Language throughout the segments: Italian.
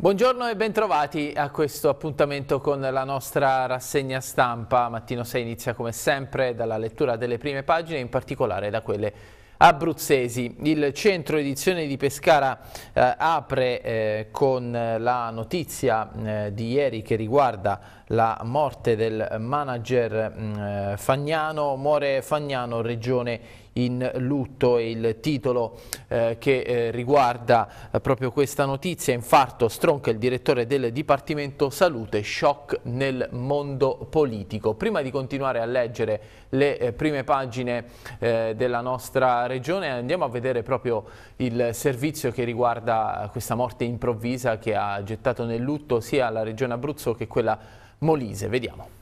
Buongiorno e bentrovati a questo appuntamento con la nostra rassegna stampa. Mattino 6 inizia come sempre dalla lettura delle prime pagine, in particolare da quelle abruzzesi. Il centro edizione di Pescara eh, apre eh, con la notizia eh, di ieri che riguarda la morte del manager mm, eh, Fagnano, muore Fagnano, regione Italia in lutto è il titolo eh, che eh, riguarda eh, proprio questa notizia, infarto stronca il direttore del Dipartimento Salute, shock nel mondo politico. Prima di continuare a leggere le eh, prime pagine eh, della nostra regione andiamo a vedere proprio il servizio che riguarda eh, questa morte improvvisa che ha gettato nel lutto sia la regione Abruzzo che quella Molise. Vediamo.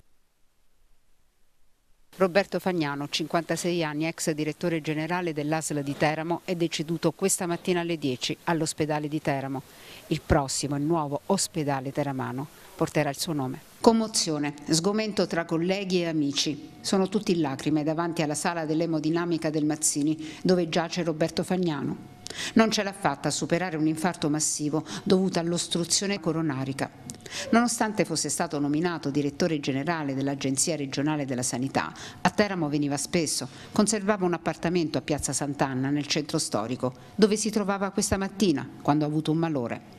Roberto Fagnano, 56 anni, ex direttore generale dell'ASL di Teramo, è deceduto questa mattina alle 10 all'ospedale di Teramo. Il prossimo e nuovo ospedale teramano porterà il suo nome. Commozione, sgomento tra colleghi e amici. Sono tutti in lacrime davanti alla sala dell'emodinamica del Mazzini, dove giace Roberto Fagnano. Non ce l'ha fatta a superare un infarto massivo dovuto all'ostruzione coronarica. Nonostante fosse stato nominato direttore generale dell'Agenzia regionale della sanità, a Teramo veniva spesso, conservava un appartamento a Piazza Sant'Anna nel centro storico, dove si trovava questa mattina quando ha avuto un malore.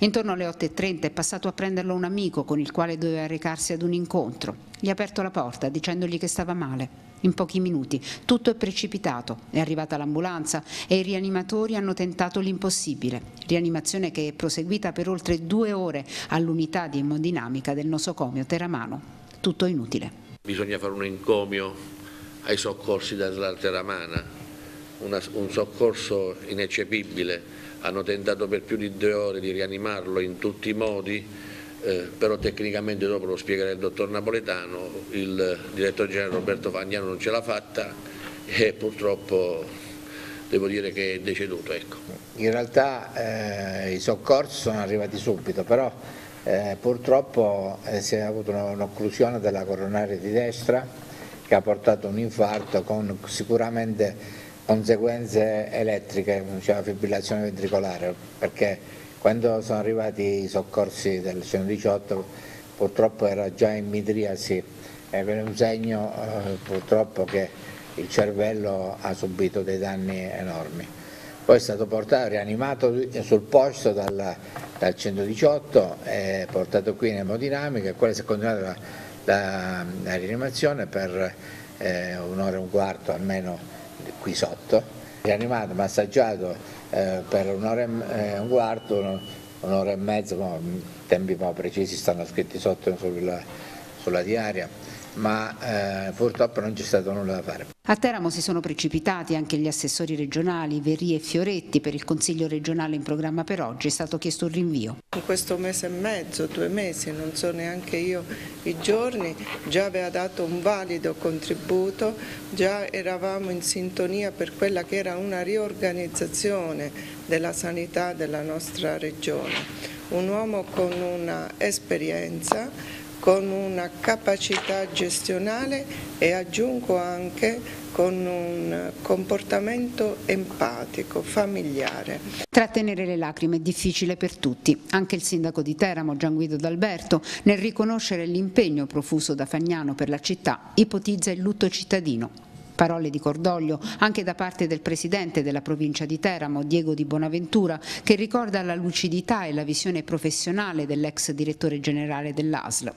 Intorno alle 8.30 è passato a prenderlo un amico con il quale doveva recarsi ad un incontro. Gli ha aperto la porta dicendogli che stava male. In pochi minuti tutto è precipitato, è arrivata l'ambulanza e i rianimatori hanno tentato l'impossibile, rianimazione che è proseguita per oltre due ore all'unità di emodinamica del nosocomio Teramano. Tutto inutile. Bisogna fare un encomio ai soccorsi della Teramana, una, un soccorso ineccepibile hanno tentato per più di due ore di rianimarlo in tutti i modi, eh, però tecnicamente dopo lo spiegherà il dottor Napoletano, il direttore generale Roberto Fagnano non ce l'ha fatta e purtroppo devo dire che è deceduto. Ecco. In realtà eh, i soccorsi sono arrivati subito, però eh, purtroppo eh, si è avuto un'occlusione della coronaria di destra che ha portato un infarto con sicuramente conseguenze elettriche, cioè fibrillazione ventricolare, perché quando sono arrivati i soccorsi del 118 purtroppo era già in midriasi, è un segno eh, purtroppo che il cervello ha subito dei danni enormi. Poi è stato portato, rianimato sul posto dalla, dal 118, eh, portato qui in emodinamica e quella si è continuata la, la, la rianimazione per eh, un'ora e un quarto almeno qui sotto, rianimato, massaggiato eh, per un'ora e eh, un quarto, un'ora e mezzo, mm, tempi un po' precisi stanno scritti sotto sulla, sulla diaria ma eh, purtroppo non c'è stato nulla da fare. A Teramo si sono precipitati anche gli assessori regionali Verri e Fioretti per il Consiglio regionale in programma per oggi, è stato chiesto un rinvio. In questo mese e mezzo, due mesi, non so neanche io i giorni, già aveva dato un valido contributo, già eravamo in sintonia per quella che era una riorganizzazione della sanità della nostra regione. Un uomo con una esperienza con una capacità gestionale e aggiungo anche con un comportamento empatico, familiare. Trattenere le lacrime è difficile per tutti, anche il sindaco di Teramo Gian Guido D'Alberto nel riconoscere l'impegno profuso da Fagnano per la città ipotizza il lutto cittadino Parole di cordoglio anche da parte del presidente della provincia di Teramo, Diego Di Bonaventura, che ricorda la lucidità e la visione professionale dell'ex direttore generale dell'ASL.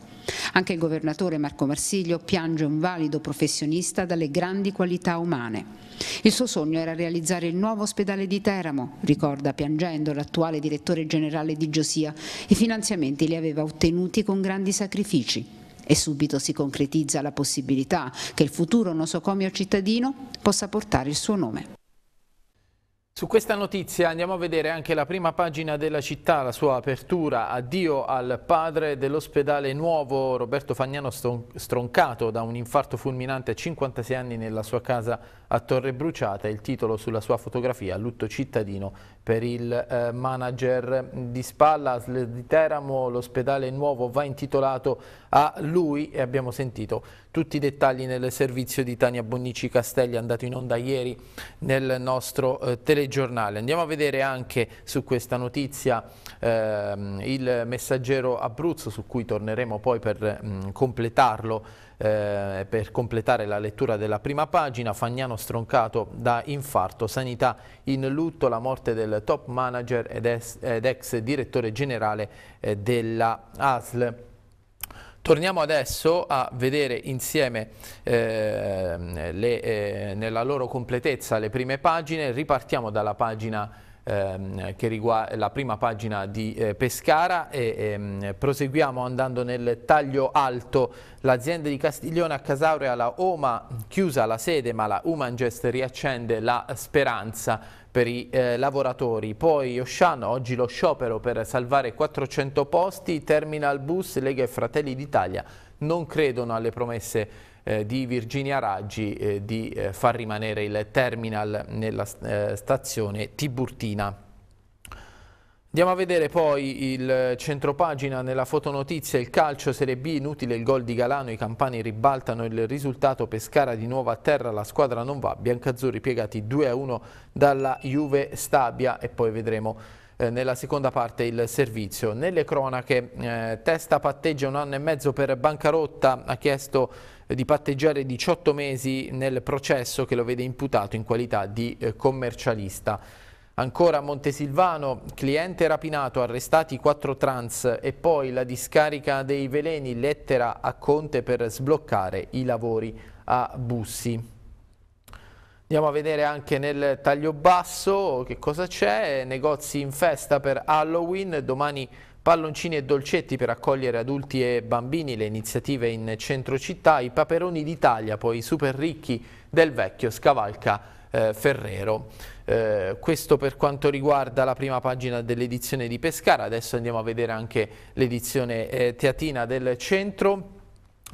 Anche il governatore Marco Marsiglio piange un valido professionista dalle grandi qualità umane. Il suo sogno era realizzare il nuovo ospedale di Teramo, ricorda piangendo l'attuale direttore generale di Giosia. I finanziamenti li aveva ottenuti con grandi sacrifici e subito si concretizza la possibilità che il futuro nosocomio cittadino possa portare il suo nome. Su questa notizia andiamo a vedere anche la prima pagina della città, la sua apertura, addio al padre dell'ospedale nuovo Roberto Fagnano stroncato da un infarto fulminante a 56 anni nella sua casa a Torre Bruciata, il titolo sulla sua fotografia, lutto cittadino per il eh, manager di spalla di Teramo, l'ospedale nuovo va intitolato a lui e abbiamo sentito tutti i dettagli nel servizio di Tania Bonnici Castelli andato in onda ieri nel nostro eh, telegiornale. Andiamo a vedere anche su questa notizia eh, il messaggero Abruzzo su cui torneremo poi per mh, mm, completarlo eh, per completare la lettura della prima pagina, Fagnano stroncato da infarto, sanità in lutto, la morte del top manager ed, es, ed ex direttore generale eh, della ASL. Torniamo adesso a vedere insieme ehm, eh, le, nella loro completezza le prime pagine, ripartiamo dalla pagina ehm, che riguarda la prima pagina di eh, Pescara e ehm, proseguiamo andando nel taglio alto. L'azienda di Castiglione a Casaurea, la Oma, chiusa la sede ma la Humangest riaccende la speranza per i eh, lavoratori. Poi Osciano, oggi lo sciopero per salvare 400 posti, Terminal Bus, Lega e Fratelli d'Italia non credono alle promesse eh, di Virginia Raggi eh, di eh, far rimanere il terminal nella eh, stazione Tiburtina. Andiamo a vedere poi il centropagina nella fotonotizia, il calcio Serie B, inutile il gol di Galano, i campani ribaltano il risultato, Pescara di nuovo a terra, la squadra non va, Biancazzurri piegati 2-1 dalla Juve Stabia e poi vedremo eh, nella seconda parte il servizio. Nelle cronache eh, Testa patteggia un anno e mezzo per bancarotta, ha chiesto eh, di patteggiare 18 mesi nel processo che lo vede imputato in qualità di eh, commercialista. Ancora Montesilvano, cliente rapinato, arrestati quattro trans e poi la discarica dei veleni, lettera a Conte per sbloccare i lavori a Bussi. Andiamo a vedere anche nel taglio basso che cosa c'è, negozi in festa per Halloween, domani Palloncini e dolcetti per accogliere adulti e bambini, le iniziative in centro città, i paperoni d'Italia, poi i super ricchi del vecchio Scavalca eh, Ferrero. Eh, questo per quanto riguarda la prima pagina dell'edizione di Pescara, adesso andiamo a vedere anche l'edizione eh, teatina del centro.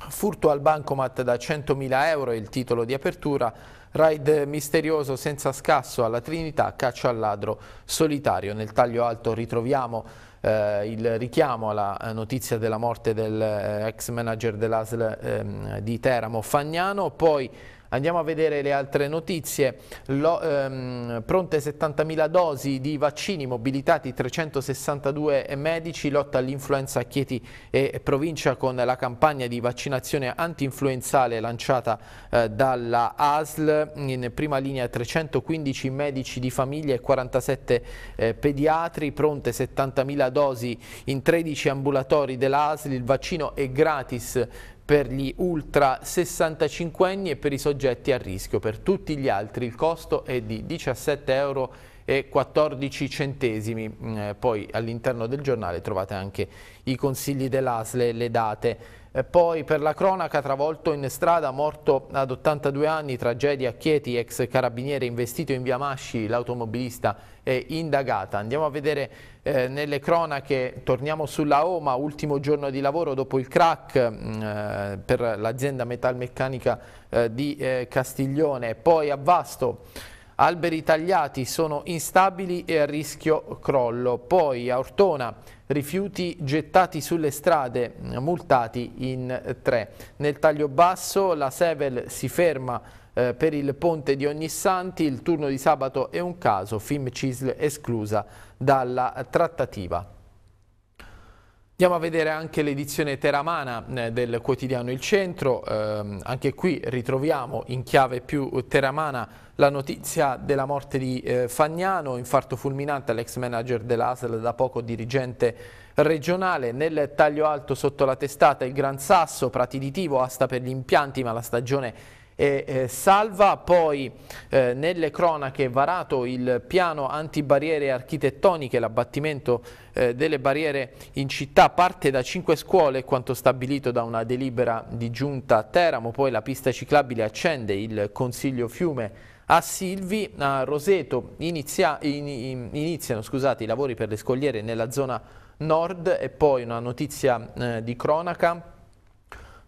Furto al bancomat da 100.000 euro, il titolo di apertura, raid misterioso senza scasso alla Trinità, caccia al ladro solitario. Nel taglio alto ritroviamo eh, il richiamo alla eh, notizia della morte del eh, ex manager dell'ASL ehm, di Teramo Fagnano, poi Andiamo a vedere le altre notizie. Lo, ehm, pronte 70.000 dosi di vaccini, mobilitati 362 medici, lotta all'influenza a Chieti e provincia con la campagna di vaccinazione anti-influenzale lanciata eh, dalla ASL. In prima linea 315 medici di famiglia e 47 eh, pediatri, pronte 70.000 dosi in 13 ambulatori dell'ASL. Il vaccino è gratis per gli ultra 65 anni e per i soggetti a rischio. Per tutti gli altri il costo è di 17,14 euro. Mm, eh, poi all'interno del giornale trovate anche i consigli dell'ASLE, le date. Eh, poi per la cronaca travolto in strada, morto ad 82 anni, tragedia a Chieti, ex carabiniere investito in via Masci, l'automobilista eh, indagata. Andiamo a vedere eh, nelle cronache, torniamo sulla Oma, ultimo giorno di lavoro dopo il crack mm, eh, per l'azienda metalmeccanica eh, di eh, Castiglione, poi a Vasto. Alberi tagliati sono instabili e a rischio crollo. Poi a Ortona rifiuti gettati sulle strade, mm, multati in tre. Nel taglio basso la Sevel si ferma eh, per il ponte di Ognissanti, il turno di sabato è un caso, Film Cisl esclusa dalla trattativa. Andiamo a vedere anche l'edizione teramana eh, del quotidiano Il Centro, eh, anche qui ritroviamo in chiave più teramana la notizia della morte di eh, Fagnano, infarto fulminante all'ex manager dell'ASL da poco dirigente regionale, nel taglio alto sotto la testata il Gran Sasso, prati di Tivo, asta per gli impianti ma la stagione è e eh, salva. Poi eh, nelle cronache varato il piano antibarriere architettoniche, l'abbattimento eh, delle barriere in città parte da cinque scuole, quanto stabilito da una delibera di giunta a Teramo, poi la pista ciclabile accende il Consiglio Fiume a Silvi, a Roseto inizia, in, in, iniziano scusate, i lavori per le scogliere nella zona nord e poi una notizia eh, di cronaca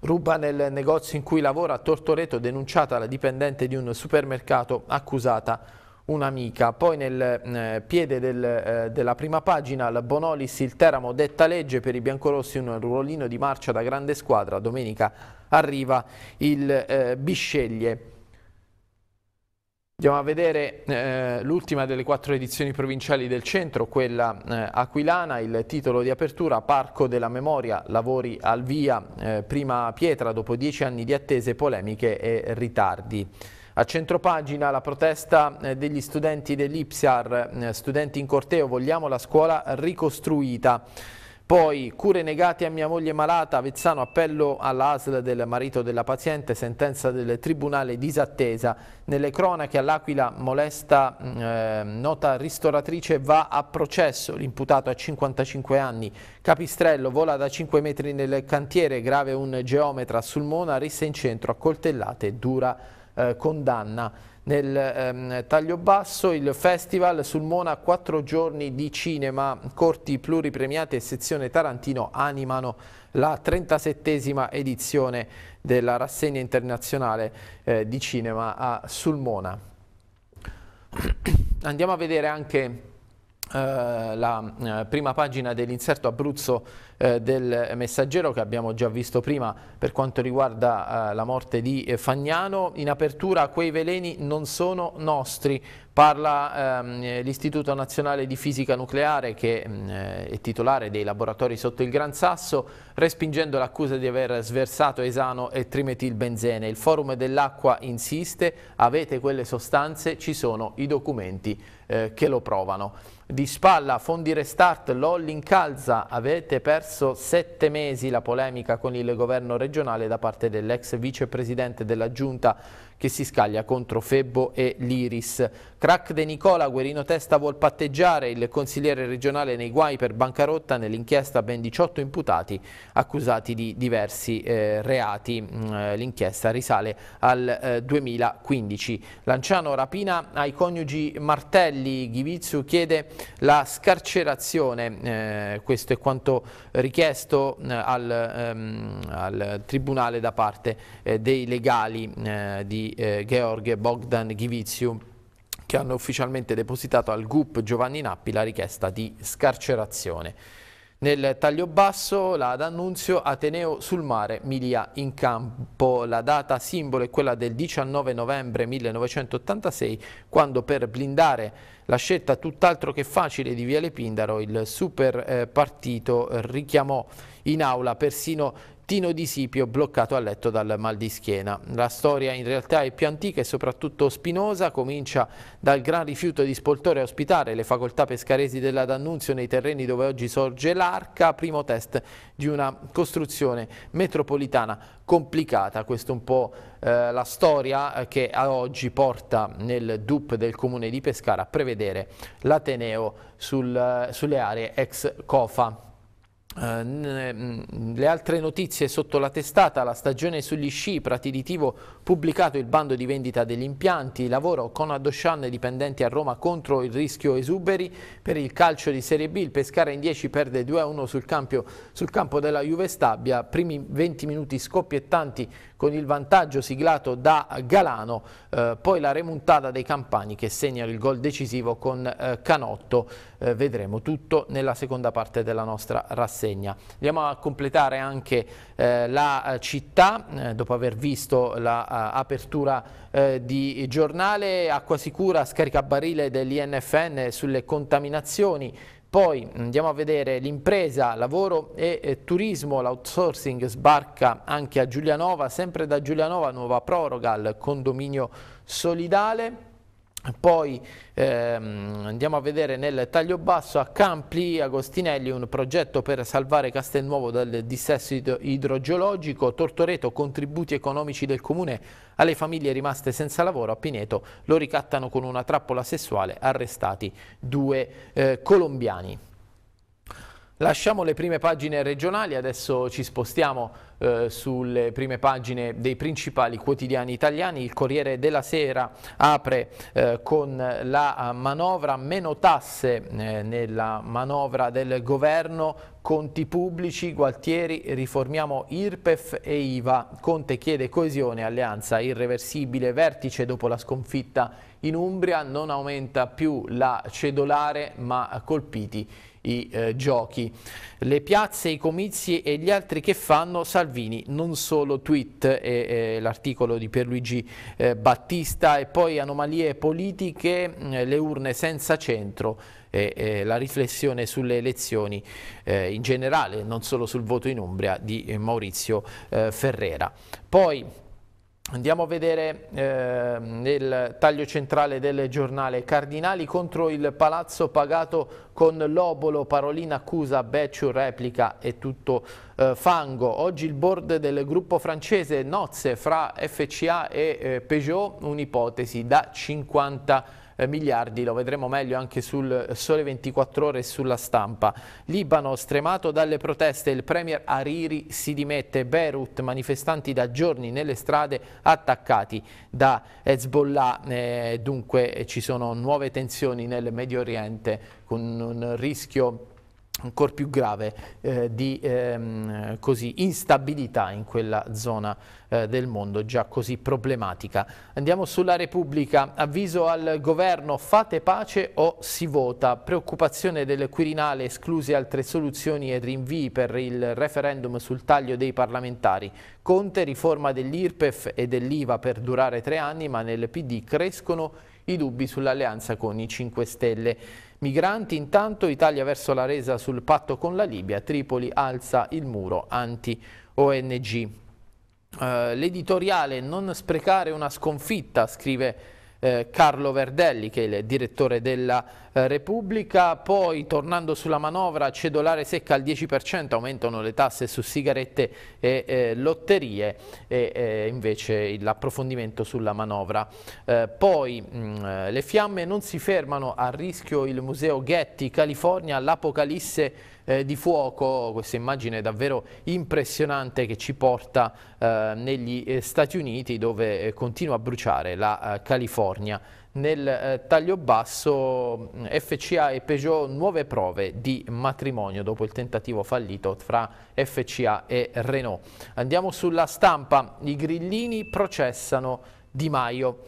Ruba nel negozio in cui lavora a Tortoreto, denunciata la dipendente di un supermercato, accusata un'amica. Poi nel eh, piede del, eh, della prima pagina, il Bonolis, il Teramo detta legge per i biancorossi, un ruolino di marcia da grande squadra. Domenica arriva il eh, Bisceglie. Andiamo a vedere eh, l'ultima delle quattro edizioni provinciali del centro, quella eh, aquilana, il titolo di apertura Parco della Memoria, lavori al via, eh, prima pietra dopo dieci anni di attese, polemiche e ritardi. A centropagina la protesta eh, degli studenti dell'Ipsiar, eh, studenti in corteo, vogliamo la scuola ricostruita. Poi cure negate a mia moglie malata, Avezzano appello alla ASL del marito della paziente, sentenza del tribunale disattesa. Nelle cronache all'Aquila molesta eh, nota ristoratrice va a processo, l'imputato a 55 anni. Capistrello vola da 5 metri nel cantiere, grave un geometra sul Mona, rissa in centro, accoltellate, dura eh, condanna nel ehm, taglio basso il festival Sulmona Mona quattro giorni di cinema, corti pluripremiati e sezione Tarantino animano la 37esima edizione della rassegna internazionale eh, di cinema a Sulmona. Andiamo a vedere anche eh, la eh, prima pagina dell'inserto Abruzzo eh, del Messaggero che abbiamo già visto prima per quanto riguarda la morte di Fagnano. In apertura quei veleni non sono nostri, Parla ehm, l'Istituto Nazionale di Fisica Nucleare che mh, mm, è titolare dei laboratori sotto il Gran Sasso, respingendo l'accusa di aver sversato esano e trimetilbenzene. Il forum dell'acqua insiste, avete quelle sostanze, ci sono i documenti eh, che lo provano di spalla, fondi restart, LOL calza, avete perso sette mesi la polemica con il governo regionale da parte dell'ex vicepresidente della giunta che si scaglia contro Febbo e l'Iris. Crack De Nicola, Guerino Testa vuol patteggiare il consigliere regionale nei guai per bancarotta nell'inchiesta ben 18 imputati accusati di diversi eh, reati. Mm, eh, l'inchiesta risale al eh, 2015. Lanciano rapina ai coniugi Martelli. Ghivizzu chiede la scarcerazione. Eh, questo è quanto richiesto mm, al, ehm, al, tribunale da parte eh, dei legali mm, eh, di Georg Bogdan Ghivizzu che hanno ufficialmente depositato al GUP Giovanni Nappi la richiesta di scarcerazione. Nel taglio basso la d'annunzio Ateneo sul mare, Milia in campo. La data simbolo è quella del 19 novembre 1986, quando per blindare la scelta tutt'altro che facile di Viale Pindaro, il super partito richiamò in aula persino Tino Di Sipio bloccato a letto dal mal di schiena. La storia in realtà è più antica e soprattutto spinosa, comincia dal gran rifiuto di Spoltore a ospitare le facoltà pescaresi della D'Annunzio nei terreni dove oggi sorge l'arca, primo test di una costruzione metropolitana complicata, questa è un po' eh, la storia che a oggi porta nel DUP del comune di Pescara a prevedere l'Ateneo sul, eh, sulle aree ex COFA. Eh, le altre notizie sotto la testata, la stagione sugli sci, Pratiditivo pubblicato il bando di vendita degli impianti, lavoro con Adoscian dipendenti a Roma contro il rischio esuberi, per il calcio di Serie B il Pescara in 10 perde 2-1 sul, sul, campo della Juve Stabia, primi 20 minuti scoppiettanti con il vantaggio siglato da Galano, eh, poi la remontata dei Campani che segnano il gol decisivo con eh, Canotto, eh, vedremo tutto nella seconda parte della nostra rassegna. Andiamo a completare anche eh, la eh, città, eh, dopo aver visto l'apertura la, di giornale, acqua sicura, scaricabarile dell'INFN sulle contaminazioni, poi andiamo a vedere l'impresa, lavoro e eh, turismo, l'outsourcing sbarca anche a Giulianova, sempre da Giulianova nuova proroga al condominio solidale. Poi ehm, andiamo a vedere nel taglio basso a Campli Agostinelli un progetto per salvare Castelnuovo dal dissesso idrogeologico, Tortoreto contributi economici del comune alle famiglie rimaste senza lavoro, a Pineto lo ricattano con una trappola sessuale, arrestati due eh, colombiani. Lasciamo le prime pagine regionali, adesso ci spostiamo eh, sulle prime pagine dei principali quotidiani italiani. Il Corriere della Sera apre eh, con la manovra meno tasse eh, nella manovra del governo conti pubblici, Gualtieri, riformiamo IRPEF e IVA. Conte chiede coesione, alleanza irreversibile, vertice dopo la sconfitta in Umbria, non aumenta più la cedolare ma colpiti i eh, giochi. Le piazze, i comizi e gli altri che fanno Salvini, non solo tweet, e, e l'articolo di Pierluigi eh, Battista e poi anomalie politiche, mh, mm, le urne senza centro e, e la riflessione sulle elezioni eh, in generale, non solo sul voto in Umbria di eh, Maurizio eh, Ferrera. Poi Andiamo a vedere eh, nel taglio centrale del giornale Cardinali contro il Palazzo pagato con l'obolo, Parolina accusa, Becciu replica e tutto eh, fango. Oggi il board del gruppo francese nozze fra FCA e eh, Peugeot, un'ipotesi da 50 milioni. Eh, miliardi, lo vedremo meglio anche sul Sole 24 Ore e sulla stampa. Libano stremato dalle proteste, il premier Hariri si dimette, Beirut manifestanti da giorni nelle strade attaccati da Hezbollah, eh, dunque ci sono nuove tensioni nel Medio Oriente con un rischio ancora più grave eh, di ehm, così, instabilità in quella zona eh, del mondo già così problematica. Andiamo sulla Repubblica, avviso al governo fate pace o si vota, preoccupazione del Quirinale escluse altre soluzioni e rinvii per il referendum sul taglio dei parlamentari, Conte riforma dell'IRPEF e dell'IVA per durare tre anni ma nel PD crescono i dubbi sull'alleanza con i 5 Stelle. Migranti intanto Italia verso la resa sul patto con la Libia, Tripoli alza il muro anti-ONG. Uh, eh, L'editoriale Non sprecare una sconfitta, scrive eh, Carlo Verdelli che è il direttore della eh, Repubblica, poi tornando sulla manovra cedolare secca al 10%, aumentano le tasse su sigarette e eh, lotterie e eh, invece l'approfondimento sulla manovra. Eh, poi mh, mm, le fiamme non si fermano a rischio il museo Getty, California, l'apocalisse eh, di fuoco, questa immagine davvero impressionante che ci porta eh, negli eh, Stati Uniti dove eh, continua a bruciare la eh, California. Nel taglio basso mm, FCA e Peugeot nuove prove di matrimonio dopo il tentativo fallito fra FCA e Renault. Andiamo sulla stampa, i grillini processano Di Maio.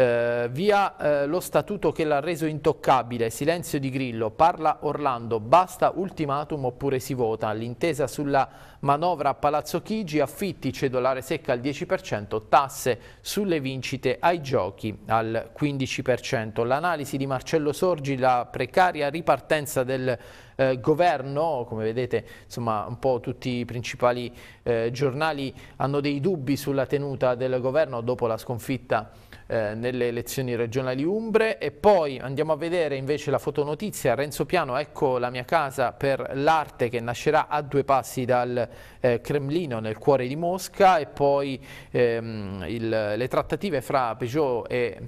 Eh, via eh, lo statuto che l'ha reso intoccabile, silenzio di Grillo, parla Orlando, basta ultimatum oppure si vota. L'intesa sulla manovra a Palazzo Chigi, affitti cedolare secca al 10%, tasse sulle vincite ai giochi al 15%. L'analisi di Marcello Sorgi, la precaria ripartenza del eh, governo, come vedete insomma un po' tutti i principali eh, giornali hanno dei dubbi sulla tenuta del governo dopo la sconfitta eh, nelle elezioni regionali umbre e poi andiamo a vedere invece la fotonotizia, Renzo Piano, ecco la mia casa per l'arte che nascerà a due passi dal eh, Cremlino nel cuore di Mosca e poi ehm, il, le trattative fra Peugeot e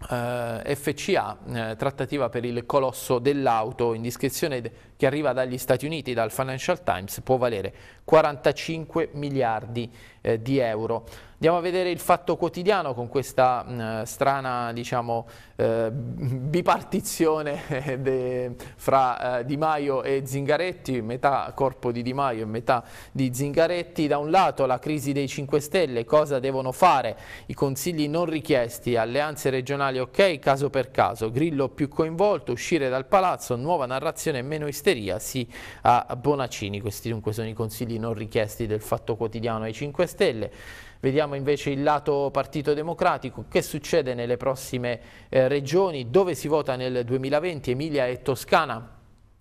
Uh, eh, FCA, uh, eh, trattativa per il colosso dell'auto in discrezione che arriva dagli Stati Uniti, dal Financial Times, può valere 45 miliardi eh, di euro. Andiamo a vedere il fatto quotidiano con questa mh, strana diciamo, eh, bipartizione de, fra eh, Di Maio e Zingaretti, metà corpo di Di Maio e metà di Zingaretti. Da un lato la crisi dei 5 Stelle, cosa devono fare? I consigli non richiesti, alleanze regionali ok, caso per caso, Grillo più coinvolto, uscire dal palazzo, nuova narrazione, meno isteria, sì a Bonaccini. Questi dunque sono i consigli non richiesti del fatto quotidiano ai 5 Stelle. Vediamo invece il lato Partito Democratico, che succede nelle prossime eh, regioni, dove si vota nel 2020, Emilia e Toscana.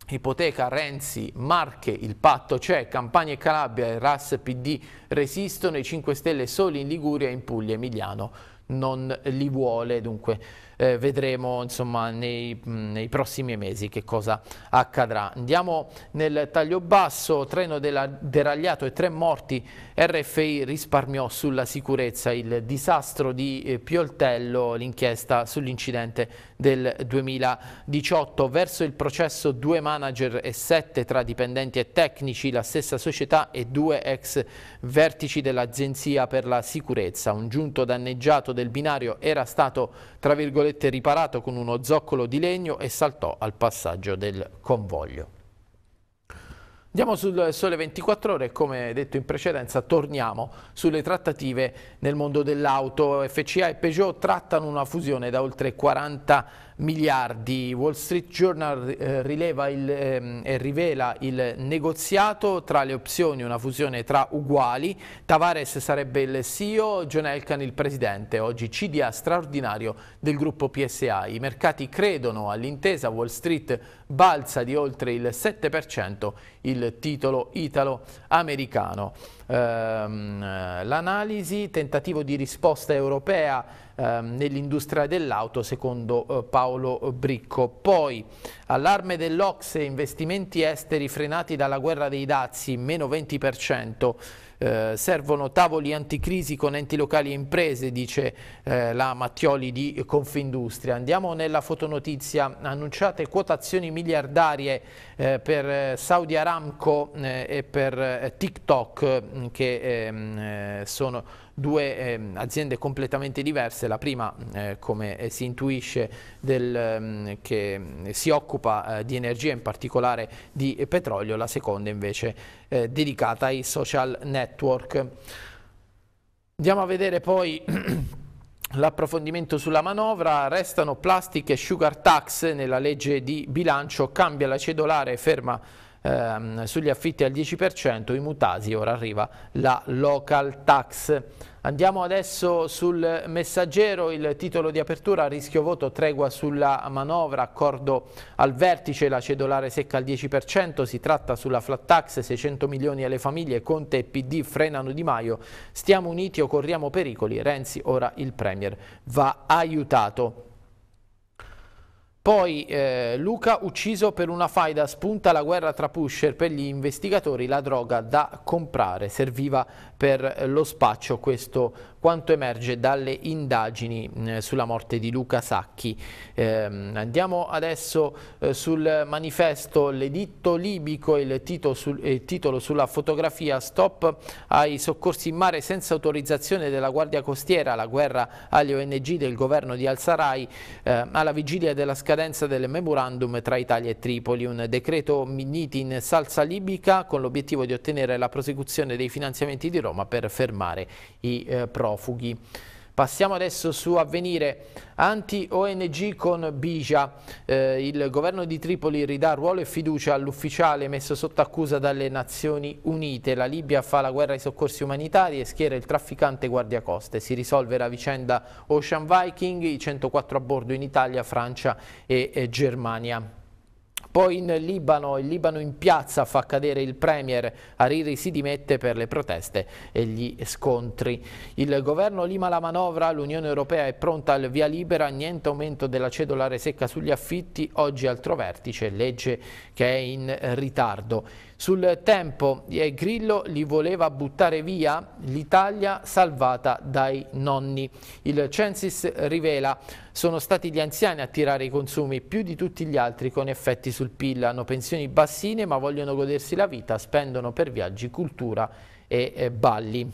Ipoteca, Renzi, Marche, il patto c'è, Campania e Calabria e RAS PD resistono, i 5 Stelle soli in Liguria e in Puglia, Emiliano non li vuole, dunque eh, vedremo insomma, nei, nei, prossimi mesi che cosa accadrà. Andiamo nel taglio basso, treno della, deragliato e tre morti, RFI risparmiò sulla sicurezza il disastro di eh, Pioltello, l'inchiesta sull'incidente del 2018. Verso il processo due manager e sette tra dipendenti e tecnici, la stessa società e due ex vertici dell'Agenzia per la Sicurezza. Un giunto danneggiato del binario era stato, tra virgolette, virgolette, riparato con uno zoccolo di legno e saltò al passaggio del convoglio. Andiamo sul Sole 24 Ore, come detto in precedenza torniamo sulle trattative nel mondo dell'auto. FCA e Peugeot trattano una fusione da oltre 40 anni miliardi. Wall Street Journal eh, rileva il, eh, rivela il negoziato tra le opzioni, una fusione tra uguali. Tavares sarebbe il CEO, John Elkan il presidente, oggi CDA straordinario del gruppo PSA. I mercati credono all'intesa, Wall Street balza di oltre il 7% il titolo italo-americano. Ehm, L'analisi, tentativo di risposta europea Ehm, nell'industria dell'auto secondo eh, Paolo Bricco. Poi allarme dell'Ocse, investimenti esteri frenati dalla guerra dei dazi, meno 20%. Eh, servono tavoli anticrisi con enti locali e imprese, dice eh, la Mattioli di Confindustria. Andiamo nella fotonotizia, annunciate quotazioni miliardarie eh, per eh, Saudi Aramco eh, e per eh, TikTok mm, che ehm, sono due eh, aziende completamente diverse, la prima eh, come si intuisce del, mm, che mm, si occupa di energia, in particolare di petrolio, la seconda invece dedicata ai social network network. Andiamo a vedere poi l'approfondimento sulla manovra, restano plastiche e sugar tax nella legge di bilancio, cambia la cedolare e ferma ehm, sugli affitti al 10%, i mutasi, ora arriva la local tax. Andiamo adesso sul messaggero, il titolo di apertura, rischio voto, tregua sulla manovra, accordo al vertice, la cedolare secca al 10%, si tratta sulla flat tax, 600 milioni alle famiglie, Conte e PD frenano Di Maio, stiamo uniti o corriamo pericoli, Renzi ora il Premier va aiutato. Poi eh, Luca ucciso per una faida, spunta la guerra tra pusher per gli investigatori, la droga da comprare serviva per lo spaccio, questo quanto emerge dalle indagini eh, sulla morte di Luca Sacchi. Eh, andiamo adesso eh, sul manifesto L'editto libico, il titolo, sul, il titolo sulla fotografia Stop ai soccorsi in mare senza autorizzazione della Guardia Costiera, la guerra agli ONG del governo di Al-Sarai eh, alla vigilia della scadenza del memorandum tra Italia e Tripoli, un decreto Minniti in salsa libica con l'obiettivo di ottenere la prosecuzione dei finanziamenti di Roma Roma per fermare i eh, profughi. Passiamo adesso su avvenire anti-ONG con Bija. Eh, il governo di Tripoli ridà ruolo e fiducia all'ufficiale messo sotto accusa dalle Nazioni Unite. La Libia fa la guerra ai soccorsi umanitari e schiera il trafficante guardiacoste. Si risolve la vicenda Ocean Viking, i 104 a bordo in Italia, Francia e, e Germania. Poi in Libano, il Libano in piazza fa cadere il premier, Hariri si dimette per le proteste e gli scontri. Il governo lima la manovra, l'Unione Europea è pronta al via libera, niente aumento della cedolare secca sugli affitti, oggi altro vertice, legge che è in ritardo. Sul tempo Grillo li voleva buttare via l'Italia salvata dai nonni. Il Censis rivela sono stati gli anziani a tirare i consumi più di tutti gli altri con effetti sul PIL. Hanno pensioni bassine ma vogliono godersi la vita, spendono per viaggi, cultura e balli.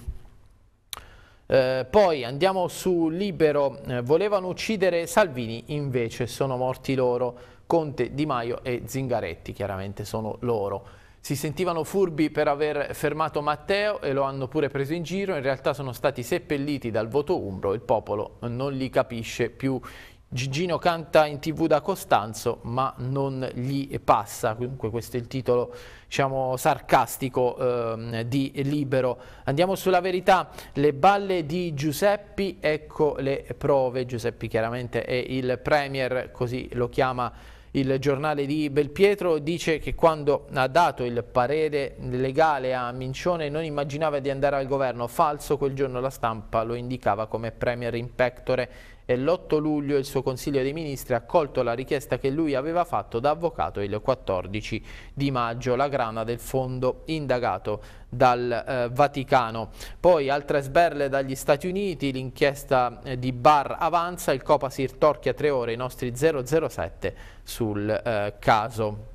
Eh, poi andiamo su Libero, eh, volevano uccidere Salvini, invece sono morti loro, Conte, Di Maio e Zingaretti, chiaramente sono loro si sentivano furbi per aver fermato Matteo e lo hanno pure preso in giro, in realtà sono stati seppelliti dal voto umbro, il popolo non li capisce più. Gigino canta in tv da Costanzo ma non gli passa, comunque questo è il titolo diciamo, sarcastico eh, di Libero. Andiamo sulla verità, le balle di Giuseppi, ecco le prove, Giuseppi chiaramente è il premier, così lo chiama Giuseppi. Il giornale di Belpietro dice che quando ha dato il parere legale a Mincione non immaginava di andare al governo. Falso, quel giorno la stampa lo indicava come premier in pectore e l'8 luglio il suo Consiglio dei Ministri ha accolto la richiesta che lui aveva fatto da avvocato il 14 di maggio, la grana del fondo indagato dal eh, Vaticano. Poi altre sberle dagli Stati Uniti, l'inchiesta eh, di Barr avanza, il Copasir torchia tre ore i nostri 007 sul eh, caso.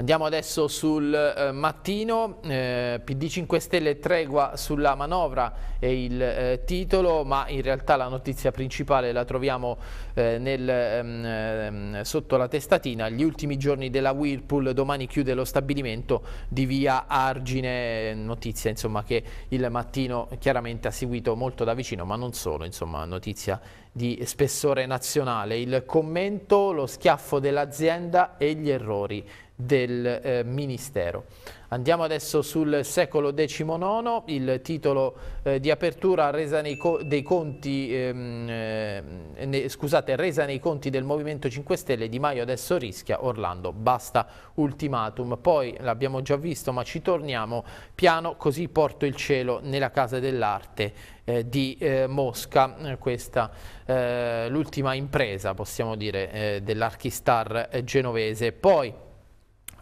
Andiamo adesso sul eh, mattino, eh, PD 5 Stelle tregua sulla manovra è il eh, titolo, ma in realtà la notizia principale la troviamo eh, nel, ehm, ehm, sotto la testatina, gli ultimi giorni della Whirlpool, domani chiude lo stabilimento di via Argine, notizia insomma, che il mattino chiaramente ha seguito molto da vicino, ma non solo, insomma, notizia di spessore nazionale, il commento, lo schiaffo dell'azienda e gli errori del eh, Ministero. Andiamo adesso sul secolo XIX, il titolo eh, di apertura resa nei, co conti, ehm, eh, ne, scusate, resa nei conti del Movimento 5 Stelle, Di Maio adesso rischia, Orlando basta ultimatum. Poi l'abbiamo già visto ma ci torniamo, piano così porto il cielo nella Casa dell'Arte eh, di eh, Mosca, eh, questa eh, l'ultima impresa possiamo dire dell'archistar genovese. Poi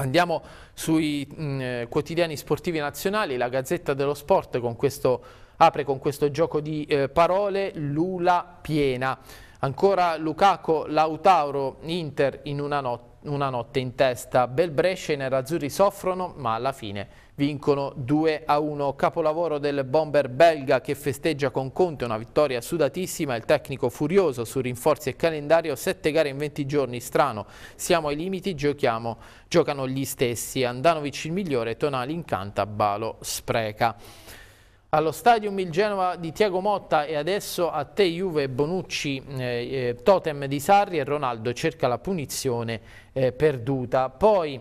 Andiamo sui mh, mm, eh, quotidiani sportivi nazionali, la Gazzetta dello Sport con questo, apre con questo gioco di eh, parole, Lula piena. Ancora Lukaku, Lautauro, Inter in una notte una notte in testa. Bel Brescia e nerazzurri soffrono, ma alla fine vincono 2 a 1. Capolavoro del bomber belga che festeggia con Conte una vittoria sudatissima. Il tecnico furioso su rinforzi e calendario. 7 gare in 20 giorni. Strano, siamo ai limiti, giochiamo, giocano gli stessi. Andanovic il migliore, Tonali incanta, Balo spreca. Allo stadium il Genova di Tiago Motta e adesso a te Juve Bonucci, eh, eh, totem di Sarri e Ronaldo cerca la punizione eh, perduta. Poi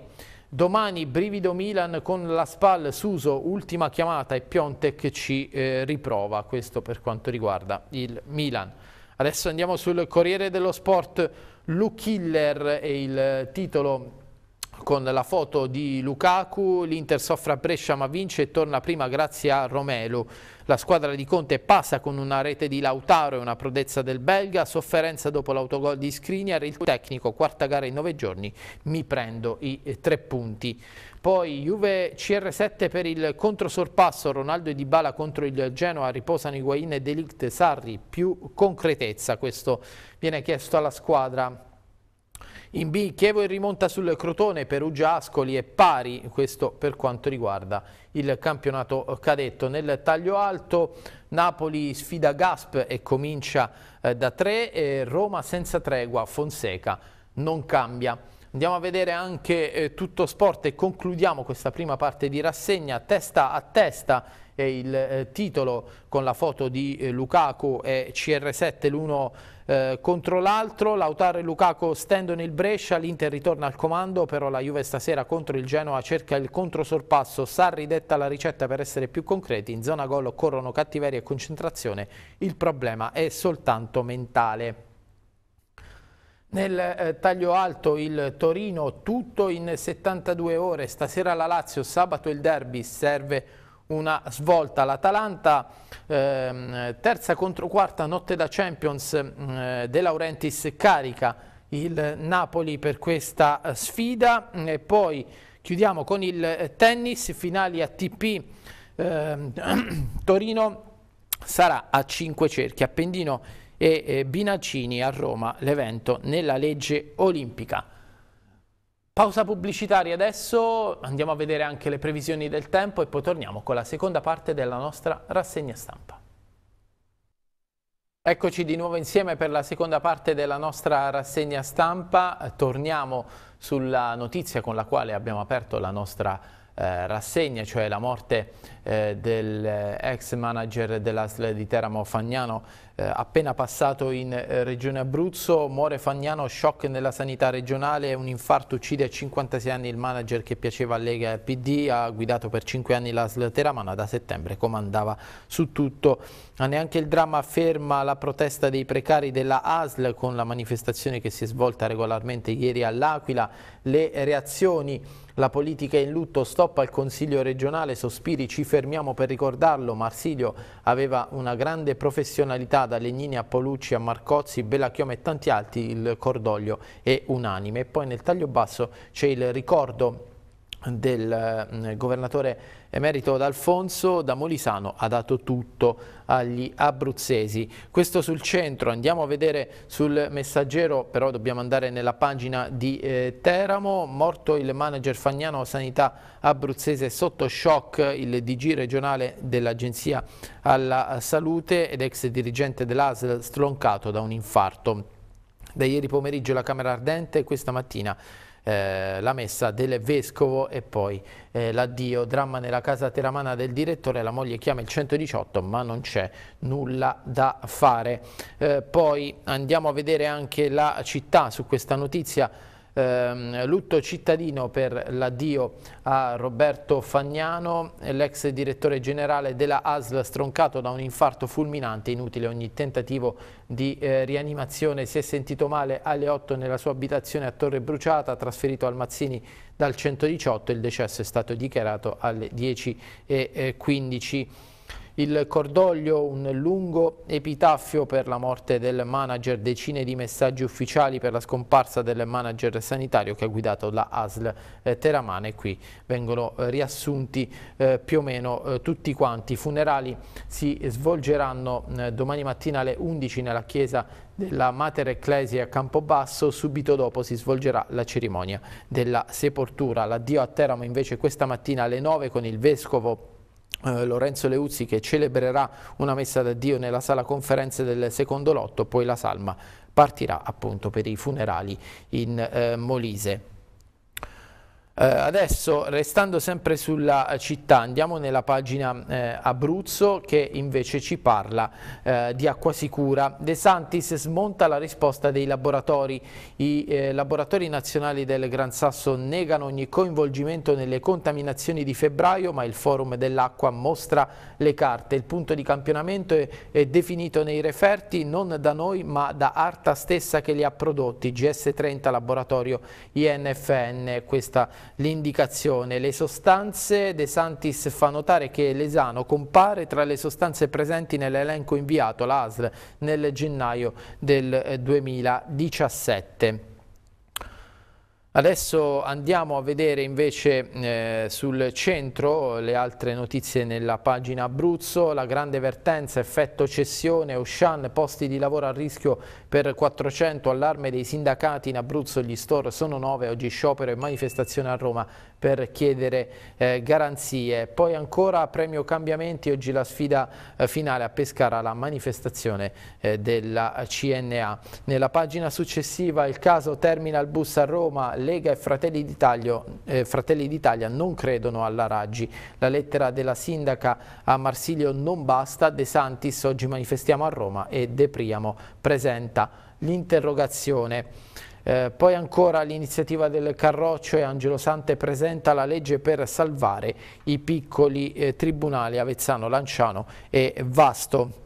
domani Brivido Milan con la SPAL Suso, ultima chiamata e Piontek ci eh, riprova, questo per quanto riguarda il Milan. Adesso andiamo sul Corriere dello Sport, Lu Killer e il eh, titolo con la foto di Lukaku, l'Inter soffre a Brescia ma vince e torna prima grazie a Romelu. La squadra di Conte passa con una rete di Lautaro e una prodezza del belga, sofferenza dopo l'autogol di Skriniar, il tecnico, quarta gara in nove giorni, mi prendo i eh, tre punti. Poi Juve CR7 per il controsorpasso, Ronaldo e Dybala contro il Genoa, riposano Higuain e Delict Sarri, più concretezza, questo viene chiesto alla squadra in B Chievo e rimonta sul Crotone, Perugia Ascoli e pari, questo per quanto riguarda il campionato cadetto. Nel taglio alto Napoli sfida Gasp e comincia eh, da 3, e Roma senza tregua, Fonseca non cambia. Andiamo a vedere anche eh, tutto sport e concludiamo questa prima parte di rassegna testa a testa è il eh, titolo con la foto di eh, Lukaku e CR7 l'1. Eh, contro l'altro, Lautaro e Lukaku stendono il Brescia, l'Inter ritorna al comando, però la Juve stasera contro il Genoa cerca il controsorpasso, Sarri detta la ricetta per essere più concreti, in zona gol occorrono cattiveria e concentrazione, il problema è soltanto mentale. Nel eh, taglio alto il Torino, tutto in 72 ore, stasera la Lazio, sabato il derby, serve una svolta. L'Atalanta, ehm, terza contro quarta notte da Champions, eh, De Laurentiis carica il Napoli per questa eh, sfida. E poi chiudiamo con il eh, tennis, finali a TP ehm, Torino sarà a 5 cerchi, Appendino e eh, Binacini a Roma, l'evento nella legge olimpica. Pausa pubblicitaria adesso, andiamo a vedere anche le previsioni del tempo e poi torniamo con la seconda parte della nostra rassegna stampa. Eccoci di nuovo insieme per la seconda parte della nostra rassegna stampa, torniamo sulla notizia con la quale abbiamo aperto la nostra eh, rassegna, cioè la morte eh, dell'ex eh, manager dell'ASL di Teramo Fagnano eh, appena passato in eh, regione Abruzzo, muore Fagnano, shock nella sanità regionale, un infarto uccide a 56 anni il manager che piaceva a Lega PD, ha guidato per 5 anni l'ASL Teramana, da settembre comandava su tutto. Ma neanche il dramma ferma la protesta dei precari della ASL con la manifestazione che si è svolta regolarmente ieri all'Aquila, le reazioni la politica è in lutto, stop al Consiglio regionale, sospiri, ci fermiamo per ricordarlo. Marsilio aveva una grande professionalità da Legnini a Polucci a Marcozzi, Bellachiomo e tanti altri, il cordoglio è unanime. E poi nel taglio basso c'è il ricordo del eh, governatore emerito D'Alfonso da Molisano ha dato tutto agli abruzzesi. Questo sul centro, andiamo a vedere sul messaggero, però dobbiamo andare nella pagina di eh, Teramo, morto il manager Fagnano Sanità Abruzzese sotto shock, il DG regionale dell'Agenzia alla Salute ed ex dirigente dell'ASL stroncato da un infarto. Da ieri pomeriggio la Camera Ardente questa mattina eh, la messa del vescovo e poi eh, l'addio, dramma nella casa teramana del direttore, la moglie chiama il 118 ma non c'è nulla da fare. Eh, poi andiamo a vedere anche la città su questa notizia eh, lutto cittadino per l'addio a Roberto Fagnano, l'ex direttore generale della ASL stroncato da un infarto fulminante, inutile ogni tentativo di eh, rianimazione, si è sentito male alle 8 nella sua abitazione a Torre Bruciata, trasferito al Mazzini dal 118, il decesso è stato dichiarato alle 10.15 il cordoglio, un lungo epitaffio per la morte del manager, decine di messaggi ufficiali per la scomparsa del manager sanitario che ha guidato la ASL eh, Teramane. Qui vengono eh, riassunti eh, più o meno eh, tutti quanti. I funerali si svolgeranno eh, domani mattina alle 11 nella chiesa della Mater Ecclesia a Campobasso, subito dopo si svolgerà la cerimonia della sepoltura. L'addio a Teramo invece questa mattina alle 9 con il Vescovo eh, Lorenzo Leuzzi che celebrerà una messa d'addio nella sala conferenze del secondo lotto, poi la salma partirà appunto per i funerali in eh, Molise. Eh, adesso restando sempre sulla città andiamo nella pagina eh, Abruzzo che invece ci parla eh, di acqua sicura. De Santis smonta la risposta dei laboratori. I eh, laboratori nazionali del Gran Sasso negano ogni coinvolgimento nelle contaminazioni di febbraio ma il forum dell'acqua mostra le carte. Il punto di campionamento è, è definito nei referti non da noi ma da Arta stessa che li ha prodotti. GS30 laboratorio INFN questa l'indicazione. Le sostanze, De Santis fa notare che l'esano compare tra le sostanze presenti nell'elenco inviato, l'ASL, nel gennaio del 2017. Eh, Adesso andiamo a vedere invece eh, sul centro eh, le altre notizie nella pagina Abruzzo, la grande vertenza, effetto cessione, Oshan, posti di lavoro a rischio per 400, allarme dei sindacati in Abruzzo, gli store sono nove, oggi sciopero e manifestazione a Roma per chiedere eh, garanzie. Poi ancora premio cambiamenti, oggi la sfida eh, finale a Pescara, la manifestazione eh, della CNA. Nella pagina successiva il caso Terminal Bus a Roma, Lega e Fratelli d'Italia, eh, Fratelli d'Italia non credono alla Raggi. La lettera della sindaca a Marsilio non basta, De Santis oggi manifestiamo a Roma e De Priamo presenta l'interrogazione. Eh, poi ancora l'iniziativa del Carroccio e Angelo Sante presenta la legge per salvare i piccoli eh, tribunali Avezzano, Lanciano e Vasto.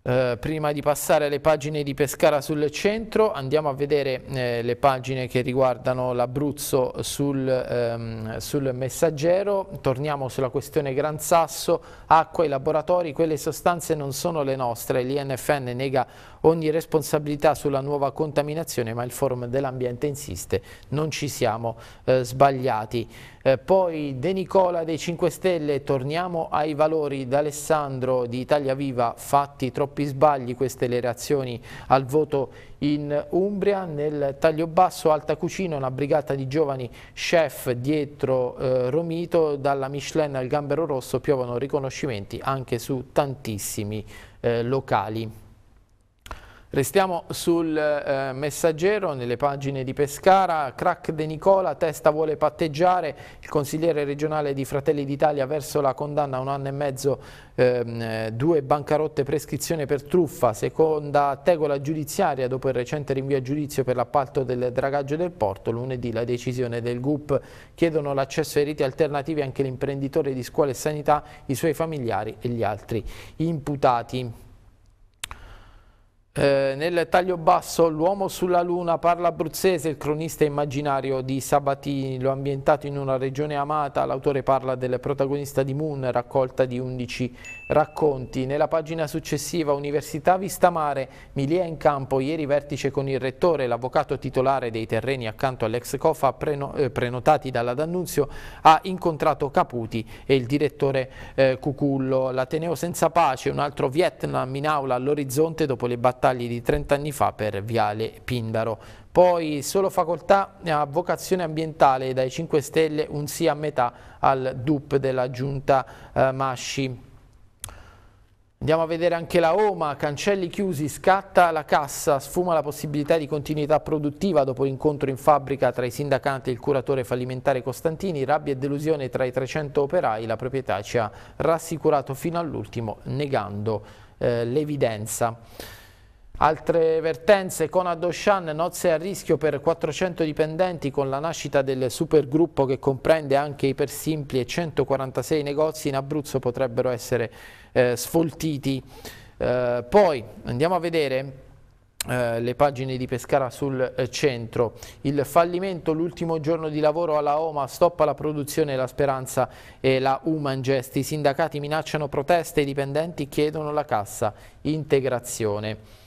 Eh, prima di passare alle pagine di Pescara sul centro andiamo a vedere eh, le pagine che riguardano l'Abruzzo sul, ehm, sul, messaggero, torniamo sulla questione Gran Sasso, acqua, i laboratori, quelle sostanze non sono le nostre, l'INFN nega ogni responsabilità sulla nuova contaminazione, ma il forum dell'ambiente insiste, non ci siamo eh, sbagliati. Eh, poi De Nicola dei 5 Stelle, torniamo ai valori d'Alessandro di Italia Viva, fatti troppi sbagli, queste le reazioni al voto in Umbria, nel taglio basso Alta Cucina, una brigata di giovani chef dietro eh, Romito, dalla Michelin al Gambero Rosso piovono riconoscimenti anche su tantissimi eh, locali. Restiamo sul eh, messaggero, nelle pagine di Pescara, crack De Nicola, testa vuole patteggiare, il consigliere regionale di Fratelli d'Italia verso la condanna a un anno e mezzo, ehm, eh, due bancarotte prescrizione per truffa, seconda tegola giudiziaria dopo il recente rinvio a giudizio per l'appalto del dragaggio del porto, lunedì la decisione del GUP, chiedono l'accesso ai riti alternativi anche l'imprenditore di scuola e sanità, i suoi familiari e gli altri imputati. Eh, nel taglio basso L'uomo sulla luna parla abruzzese, il cronista immaginario di Sabatini, lo ha ambientato in una regione amata, l'autore parla del protagonista di Moon, raccolta di 11 racconti. Nella pagina successiva Università Vista Mare, Milia in campo, ieri vertice con il rettore, l'avvocato titolare dei terreni accanto all'ex COFA preno, eh, prenotati dalla D'Annunzio, ha incontrato Caputi e il direttore eh, Cucullo. L'Ateneo senza pace, un altro Vietnam in aula all'orizzonte dopo le battaglie battagli di 30 anni fa per Viale Pindaro. Poi solo facoltà a eh, vocazione ambientale dai 5 Stelle, un sì a metà al DUP della giunta eh, Masci. Andiamo a vedere anche la OMA, cancelli chiusi, scatta la cassa, sfuma la possibilità di continuità produttiva dopo l'incontro in fabbrica tra i sindacanti e il curatore fallimentare Costantini, rabbia e delusione tra i 300 operai, la proprietà ci ha rassicurato fino all'ultimo negando eh, l'evidenza. Altre vertenze, Conad Oshan, nozze a rischio per 400 dipendenti con la nascita del supergruppo che comprende anche i ipersimpli e 146 negozi in Abruzzo potrebbero essere eh, sfoltiti. Eh, poi andiamo a vedere eh, le pagine di Pescara sul eh, centro. Il fallimento, l'ultimo giorno di lavoro alla OMA, stoppa la produzione, la speranza e la Human Gest. I sindacati minacciano proteste, i dipendenti chiedono la cassa integrazione.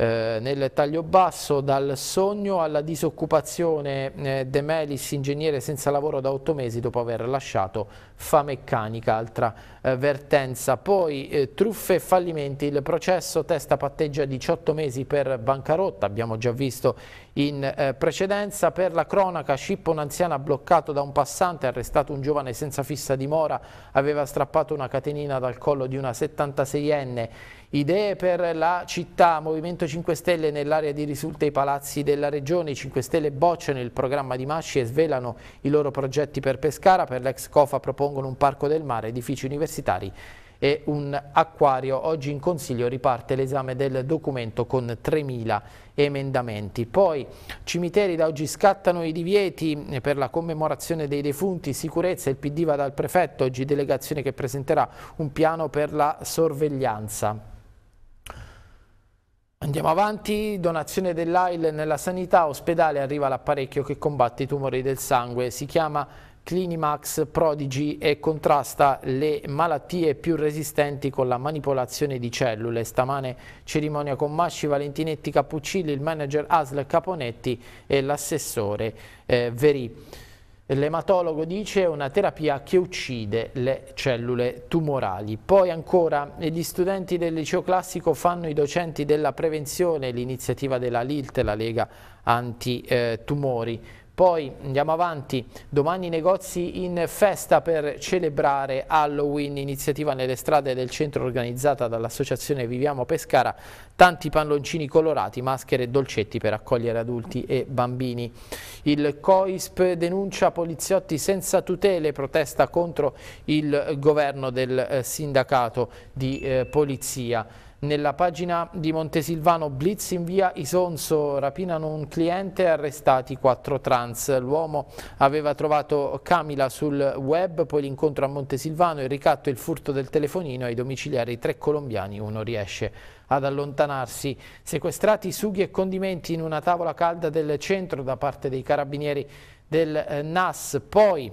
Eh, nel taglio basso, dal sogno alla disoccupazione eh, De Melis, ingegnere senza lavoro da otto mesi dopo aver lasciato fa meccanica, altra eh, vertenza. Poi eh, truffe e fallimenti, il processo testa patteggia 18 mesi per bancarotta, abbiamo già visto in eh, precedenza. Per la cronaca, Scippo un anziana bloccato da un passante, arrestato un giovane senza fissa dimora, aveva strappato una catenina dal collo di una 76enne. Idee per la città, Movimento 5 Stelle nell'area di risulta i palazzi della regione, i 5 Stelle bocciano il programma di Masci e svelano i loro progetti per Pescara, per l'ex COFA propongono un parco del mare, edifici universitari e un acquario. Oggi in Consiglio riparte l'esame del documento con 3.000 emendamenti. Poi cimiteri da oggi scattano i divieti eh, per la commemorazione dei defunti, sicurezza, il PD va dal prefetto, oggi delegazione che presenterà un piano per la sorveglianza. Andiamo avanti, donazione dell'AIL nella sanità, ospedale arriva l'apparecchio che combatte i tumori del sangue, si chiama Clinimax Prodigy e contrasta le malattie più resistenti con la manipolazione di cellule. Stamane cerimonia con Masci, Valentinetti Cappuccilli, il manager Asl Caponetti e l'assessore eh, Verì. L'ematologo dice una terapia che uccide le cellule tumorali. Poi ancora gli studenti del liceo classico fanno i docenti della prevenzione, l'iniziativa della LILT, la Lega Antitumori. Eh, poi andiamo avanti, domani negozi in festa per celebrare Halloween, iniziativa nelle strade del centro organizzata dall'associazione Viviamo Pescara, tanti palloncini colorati, maschere e dolcetti per accogliere adulti e bambini. Il COISP denuncia poliziotti senza tutele, protesta contro il governo del eh, sindacato di eh, polizia. Nella pagina di Montesilvano Blitz in via Isonzo rapinano un cliente e arrestati quattro trans. L'uomo aveva trovato Camila sul web, poi l'incontro a Montesilvano, il ricatto e il furto del telefonino ai domiciliari tre colombiani, uno riesce ad allontanarsi. Sequestrati sughi e condimenti in una tavola calda del centro da parte dei carabinieri del eh, NAS, poi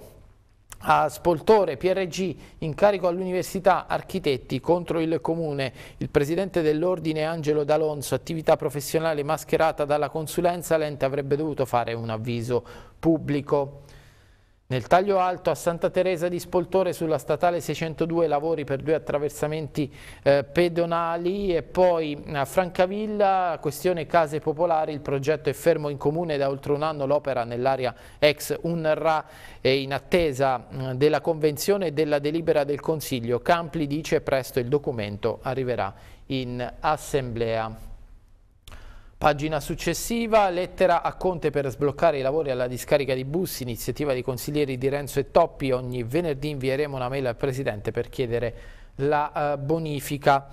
a Spoltore, PRG, incarico all'Università Architetti contro il Comune. Il presidente dell'Ordine Angelo D'Alonso, attività professionale mascherata dalla consulenza, l'ente avrebbe dovuto fare un avviso pubblico. Nel taglio alto a Santa Teresa di Spoltore sulla statale 602 lavori per due attraversamenti eh, pedonali e poi a Francavilla questione case popolari, il progetto è fermo in comune da oltre un anno l'opera nell'area ex UNRA è in attesa eh, della convenzione e della delibera del Consiglio. Campli dice presto il documento arriverà in assemblea. Pagina successiva, lettera a Conte per sbloccare i lavori alla discarica di bus, iniziativa dei consiglieri di Renzo e Toppi, ogni venerdì invieremo una mail al Presidente per chiedere la eh, bonifica.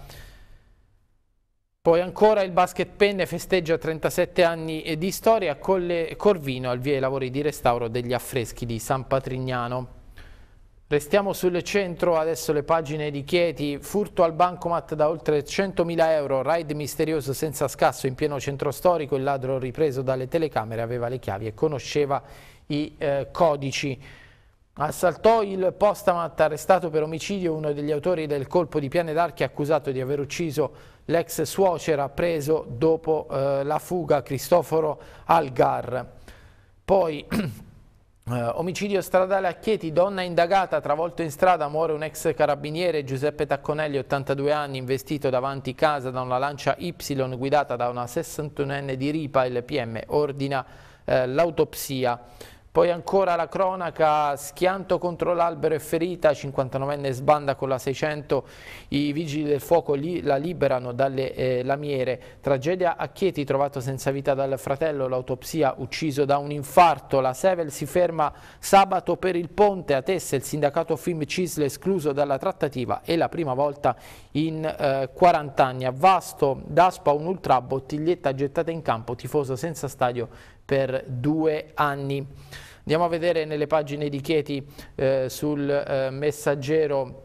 Poi ancora il basket penne festeggia 37 anni eh, di storia, Colle Corvino al via i lavori di restauro degli affreschi di San Patrignano. Restiamo sul centro, adesso le pagine di Chieti, furto al bancomat da oltre 100.000 euro, raid misterioso senza scasso in pieno centro storico, il ladro ripreso dalle telecamere aveva le chiavi e conosceva i eh, codici. Assaltò il postamat arrestato per omicidio, uno degli autori del colpo di Piane d'Archi accusato di aver ucciso l'ex suocera preso dopo eh, la fuga Cristoforo Algar. Poi Eh, omicidio stradale a Chieti, donna indagata, travolto in strada, muore un ex carabiniere Giuseppe Tacconelli, 82 anni, investito davanti casa da una lancia Y guidata da una 61enne di Ripa, il PM ordina eh, l'autopsia. Poi ancora la cronaca, schianto contro l'albero e ferita, 59enne sbanda con la 600, i vigili del fuoco li, la liberano dalle eh, lamiere. Tragedia a Chieti, trovato senza vita dal fratello, l'autopsia ucciso da un infarto. La Sevel si ferma sabato per il ponte a Tesse, il sindacato Film Cisle escluso dalla trattativa e la prima volta in eh, 40 anni. A Vasto, Daspa, un ultra, bottiglietta gettata in campo, tifoso senza stadio per due anni. Andiamo a vedere nelle pagine di Chieti eh, sul eh, messaggero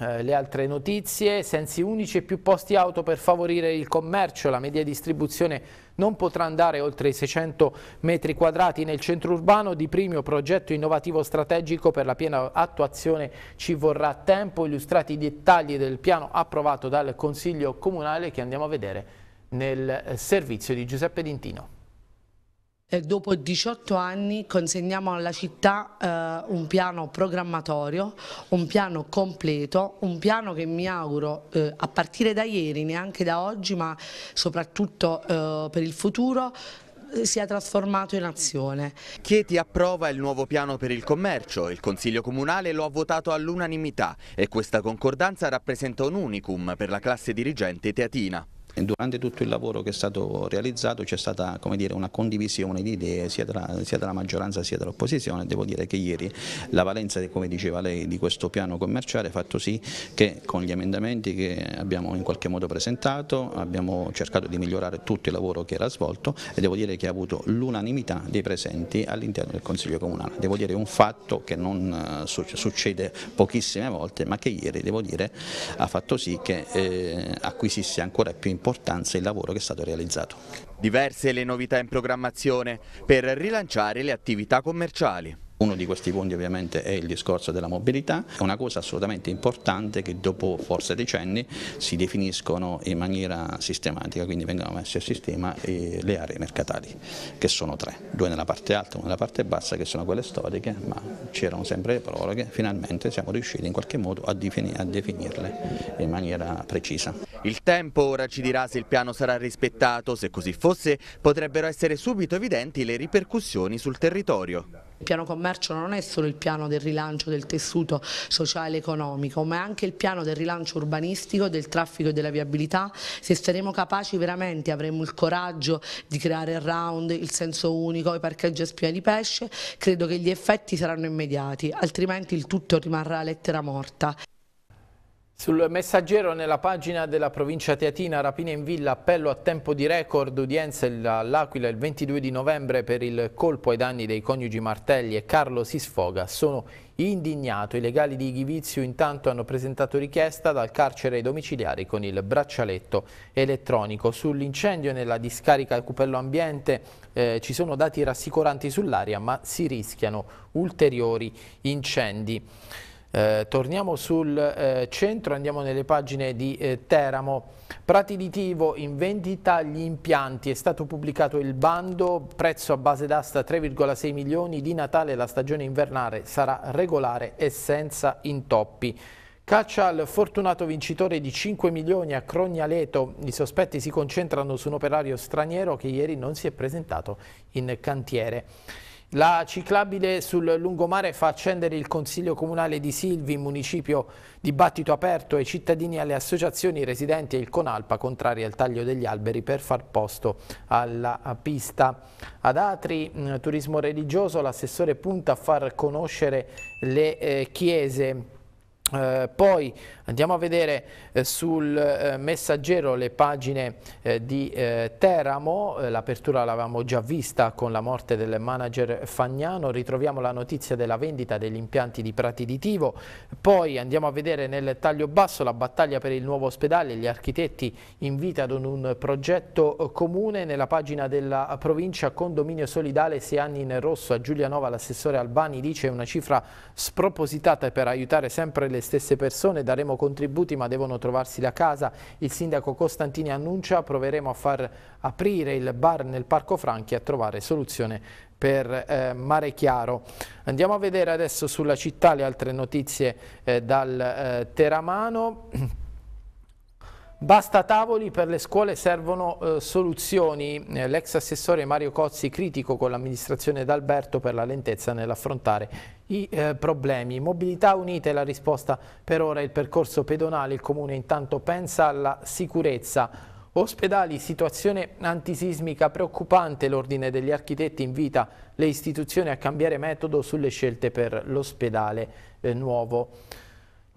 eh, le altre notizie, sensi unici e più posti auto per favorire il commercio, la media distribuzione non potrà andare oltre i 600 metri quadrati nel centro urbano di primio progetto innovativo strategico per la piena attuazione ci vorrà tempo, illustrati i dettagli del piano approvato dal Consiglio Comunale che andiamo a vedere nel eh, servizio di Giuseppe Dintino. Dopo 18 anni consegniamo alla città eh, un piano programmatorio, un piano completo, un piano che mi auguro eh, a partire da ieri, neanche da oggi, ma soprattutto eh, per il futuro, sia trasformato in azione. Chieti approva il nuovo piano per il commercio, il Consiglio Comunale lo ha votato all'unanimità e questa concordanza rappresenta un unicum per la classe dirigente teatina. Durante tutto il lavoro che è stato realizzato c'è stata dire, una condivisione di idee sia dalla, sia dalla maggioranza sia dall'opposizione, devo dire che ieri la valenza, come diceva lei, di questo piano commerciale ha fatto sì che con gli emendamenti che abbiamo in qualche modo presentato abbiamo cercato di migliorare tutto il lavoro che era svolto e devo dire che ha avuto l'unanimità dei presenti all'interno del Consiglio Comunale. Devo dire un fatto che non eh, succede pochissime volte ma che ieri devo dire ha fatto sì che eh, acquisisse ancora più importanza importanza il lavoro che è stato realizzato. Diverse le novità in programmazione per rilanciare le attività commerciali. Uno di questi punti ovviamente è il discorso della mobilità, è una cosa assolutamente importante che dopo forse decenni si definiscono in maniera sistematica, quindi vengono messe a sistema eh, le aree mercatali, che sono tre, due nella parte alta e una nella parte bassa, che sono quelle storiche, ma c'erano sempre le proroghe, finalmente siamo riusciti in qualche modo a, definirle in maniera precisa. Il tempo ora ci dirà se il piano sarà rispettato, se così fosse potrebbero essere subito evidenti le ripercussioni sul territorio. Il piano commercio non è solo il piano del rilancio del tessuto sociale e economico, ma è anche il piano del rilancio urbanistico, del traffico e della viabilità. Se saremo capaci veramente, avremo il coraggio di creare il round, il senso unico, i parcheggi a spia di pesce, credo che gli effetti saranno immediati, altrimenti il tutto rimarrà lettera morta. Sul messaggero nella pagina della provincia teatina, rapine in villa, appello a tempo di record, udienza all'Aquila il 22 di novembre per il colpo ai danni dei coniugi Martelli e Carlo si sfoga. Sono indignato, i legali di Ghivizio intanto hanno presentato richiesta dal carcere ai domiciliari con il braccialetto elettronico. Sull'incendio nella discarica al Cupello Ambiente eh, ci sono dati rassicuranti sull'aria ma si rischiano ulteriori incendi. Eh, torniamo sul eh, centro, andiamo nelle pagine di eh, Teramo. Prati di Tivo in vendita gli impianti, è stato pubblicato il bando, prezzo a base d'asta 3,6 milioni, di Natale la stagione invernale sarà regolare e senza intoppi. Caccia al fortunato vincitore di 5 milioni a Crognaleto, i sospetti si concentrano su un operario straniero che ieri non si è presentato in cantiere. La ciclabile sul lungomare fa accendere il Consiglio Comunale di Silvi, municipio dibattito aperto ai cittadini e alle associazioni residenti e il Conalpa contrari al taglio degli alberi per far posto alla pista. Ad Atri, mm, turismo religioso, l'assessore punta a far conoscere le eh, chiese eh, poi andiamo a vedere eh, sul eh, messaggero le pagine eh, di eh, Teramo, eh, l'apertura l'avevamo già vista con la morte del manager Fagnano, ritroviamo la notizia della vendita degli impianti di Prati di Tivo, poi andiamo a vedere nel taglio basso la battaglia per il nuovo ospedale, gli architetti invitano un progetto comune, nella pagina della provincia condominio solidale 6 anni in rosso a Giulianova l'assessore Albani dice una cifra spropositata per aiutare sempre le le stesse persone, daremo contributi ma devono trovarsi la casa. Il sindaco Costantini annuncia, proveremo a far aprire il bar nel Parco Franchi a trovare soluzione per eh, Mare Chiaro. Andiamo a vedere adesso sulla città le altre notizie eh, dal eh, Teramano. Basta tavoli, per le scuole servono eh, soluzioni. Eh, l'ex assessore Mario Cozzi critico con l'amministrazione d'Alberto per la lentezza nell'affrontare i eh, problemi. Mobilità unita è la risposta per ora, il percorso pedonale, il comune intanto pensa alla sicurezza. Ospedali, situazione antisismica preoccupante, l'ordine degli architetti invita le istituzioni a cambiare metodo sulle scelte per l'ospedale eh, nuovo.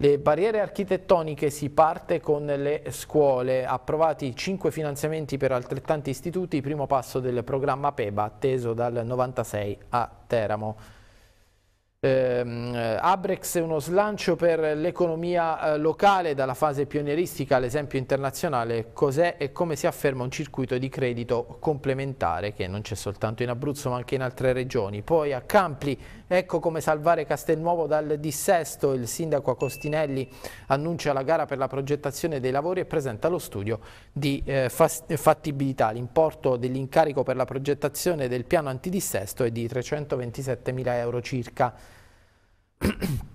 Le barriere architettoniche si parte con le scuole, approvati cinque finanziamenti per altrettanti istituti, primo passo del programma PEBA atteso dal 96 a Teramo. Ehm, Abrex è uno slancio per l'economia eh, locale dalla fase pionieristica all'esempio internazionale, cos'è e come si afferma un circuito di credito complementare che non c'è soltanto in Abruzzo ma anche in altre regioni. Poi a Campli, ecco come salvare Castelnuovo dal dissesto, il sindaco Acostinelli annuncia la gara per la progettazione dei lavori e presenta lo studio di eh, fattibilità. L'importo dell'incarico per la progettazione del piano antidissesto è di 327 mila euro circa.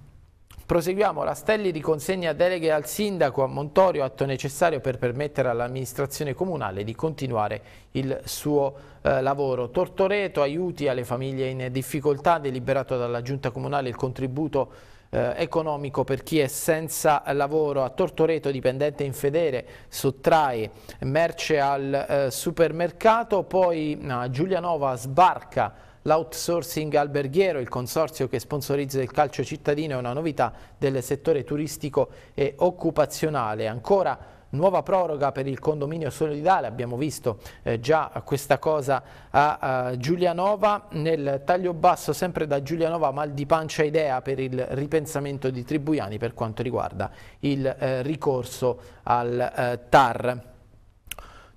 Proseguiamo, Rastelli riconsegna deleghe al sindaco a Montorio, atto necessario per permettere all'amministrazione comunale di continuare il suo eh, lavoro. Tortoreto, aiuti alle famiglie in difficoltà, deliberato dalla giunta comunale il contributo eh, economico per chi è senza lavoro. A Tortoreto dipendente infedele sottrae merce al eh, supermercato, poi no, Giulianova sbarca L'outsourcing alberghiero, il consorzio che sponsorizza il calcio cittadino, è una novità del settore turistico e occupazionale. Ancora nuova proroga per il condominio solidale, abbiamo visto eh, già questa cosa a, a, Giulianova, nel taglio basso sempre da Giulianova mal di pancia idea per il ripensamento di Tribuiani per quanto riguarda il eh, ricorso al eh, TAR.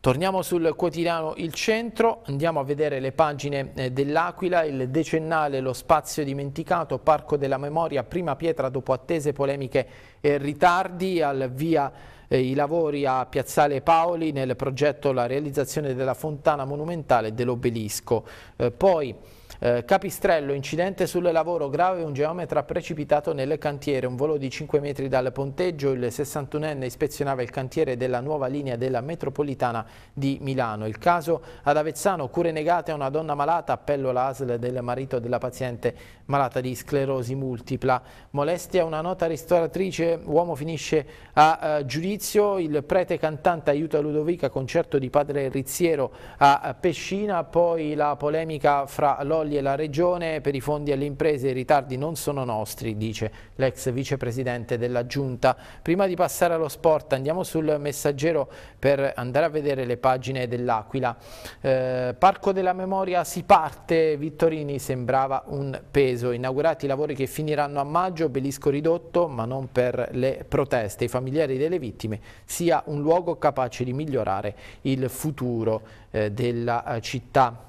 Torniamo sul quotidiano Il Centro, andiamo a vedere le pagine eh, dell'Aquila, il decennale, lo spazio dimenticato, Parco della Memoria, prima pietra dopo attese, polemiche e ritardi, al via eh, i lavori a Piazzale Paoli nel progetto la realizzazione della fontana monumentale dell'obelisco. Eh, poi eh, Capistrello, incidente sul lavoro grave, un geometra precipitato nel cantiere, un volo di 5 metri dal ponteggio, il 61enne ispezionava il cantiere della nuova linea della metropolitana di Milano. Il caso ad Avezzano, cure negate a una donna malata, appello all'ASL del marito della paziente malata di sclerosi multipla. Molestia una nota ristoratrice, uomo finisce a eh, giudizio, il prete cantante aiuta Ludovica, concerto di padre Rizziero a eh, Pescina, poi la polemica fra Lolli toglie la Regione per i fondi alle imprese, i ritardi non sono nostri, dice l'ex vicepresidente della Giunta. Prima di passare allo sport andiamo sul messaggero per andare a vedere le pagine dell'Aquila. Eh, Parco della Memoria si parte, Vittorini sembrava un peso, inaugurati i lavori che finiranno a maggio, obelisco ridotto ma non per le proteste, i familiari delle vittime sia un luogo capace di migliorare il futuro eh, della eh, città.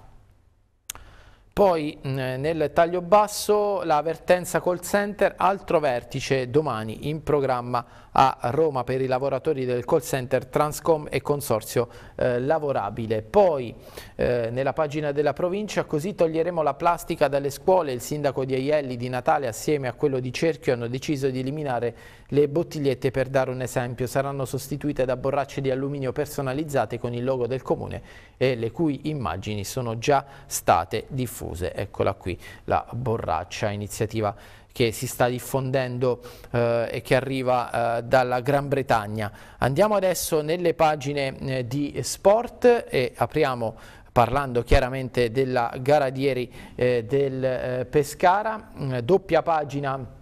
Poi mm, nel taglio basso la vertenza call center, altro vertice domani in programma a Roma per i lavoratori del call center Transcom e Consorzio eh, Lavorabile. Poi eh, nella pagina della provincia così toglieremo la plastica dalle scuole, il sindaco di Aielli di Natale assieme a quello di Cerchio hanno deciso di eliminare le bottigliette per dare un esempio, saranno sostituite da borracce di alluminio personalizzate con il logo del comune e le cui immagini sono già state diffuse. Eccola qui la borraccia, iniziativa che si sta diffondendo eh, e che arriva eh, dalla Gran Bretagna. Andiamo adesso nelle pagine eh, di sport e apriamo parlando chiaramente della gara di ieri eh, del eh, Pescara, mm, doppia pagina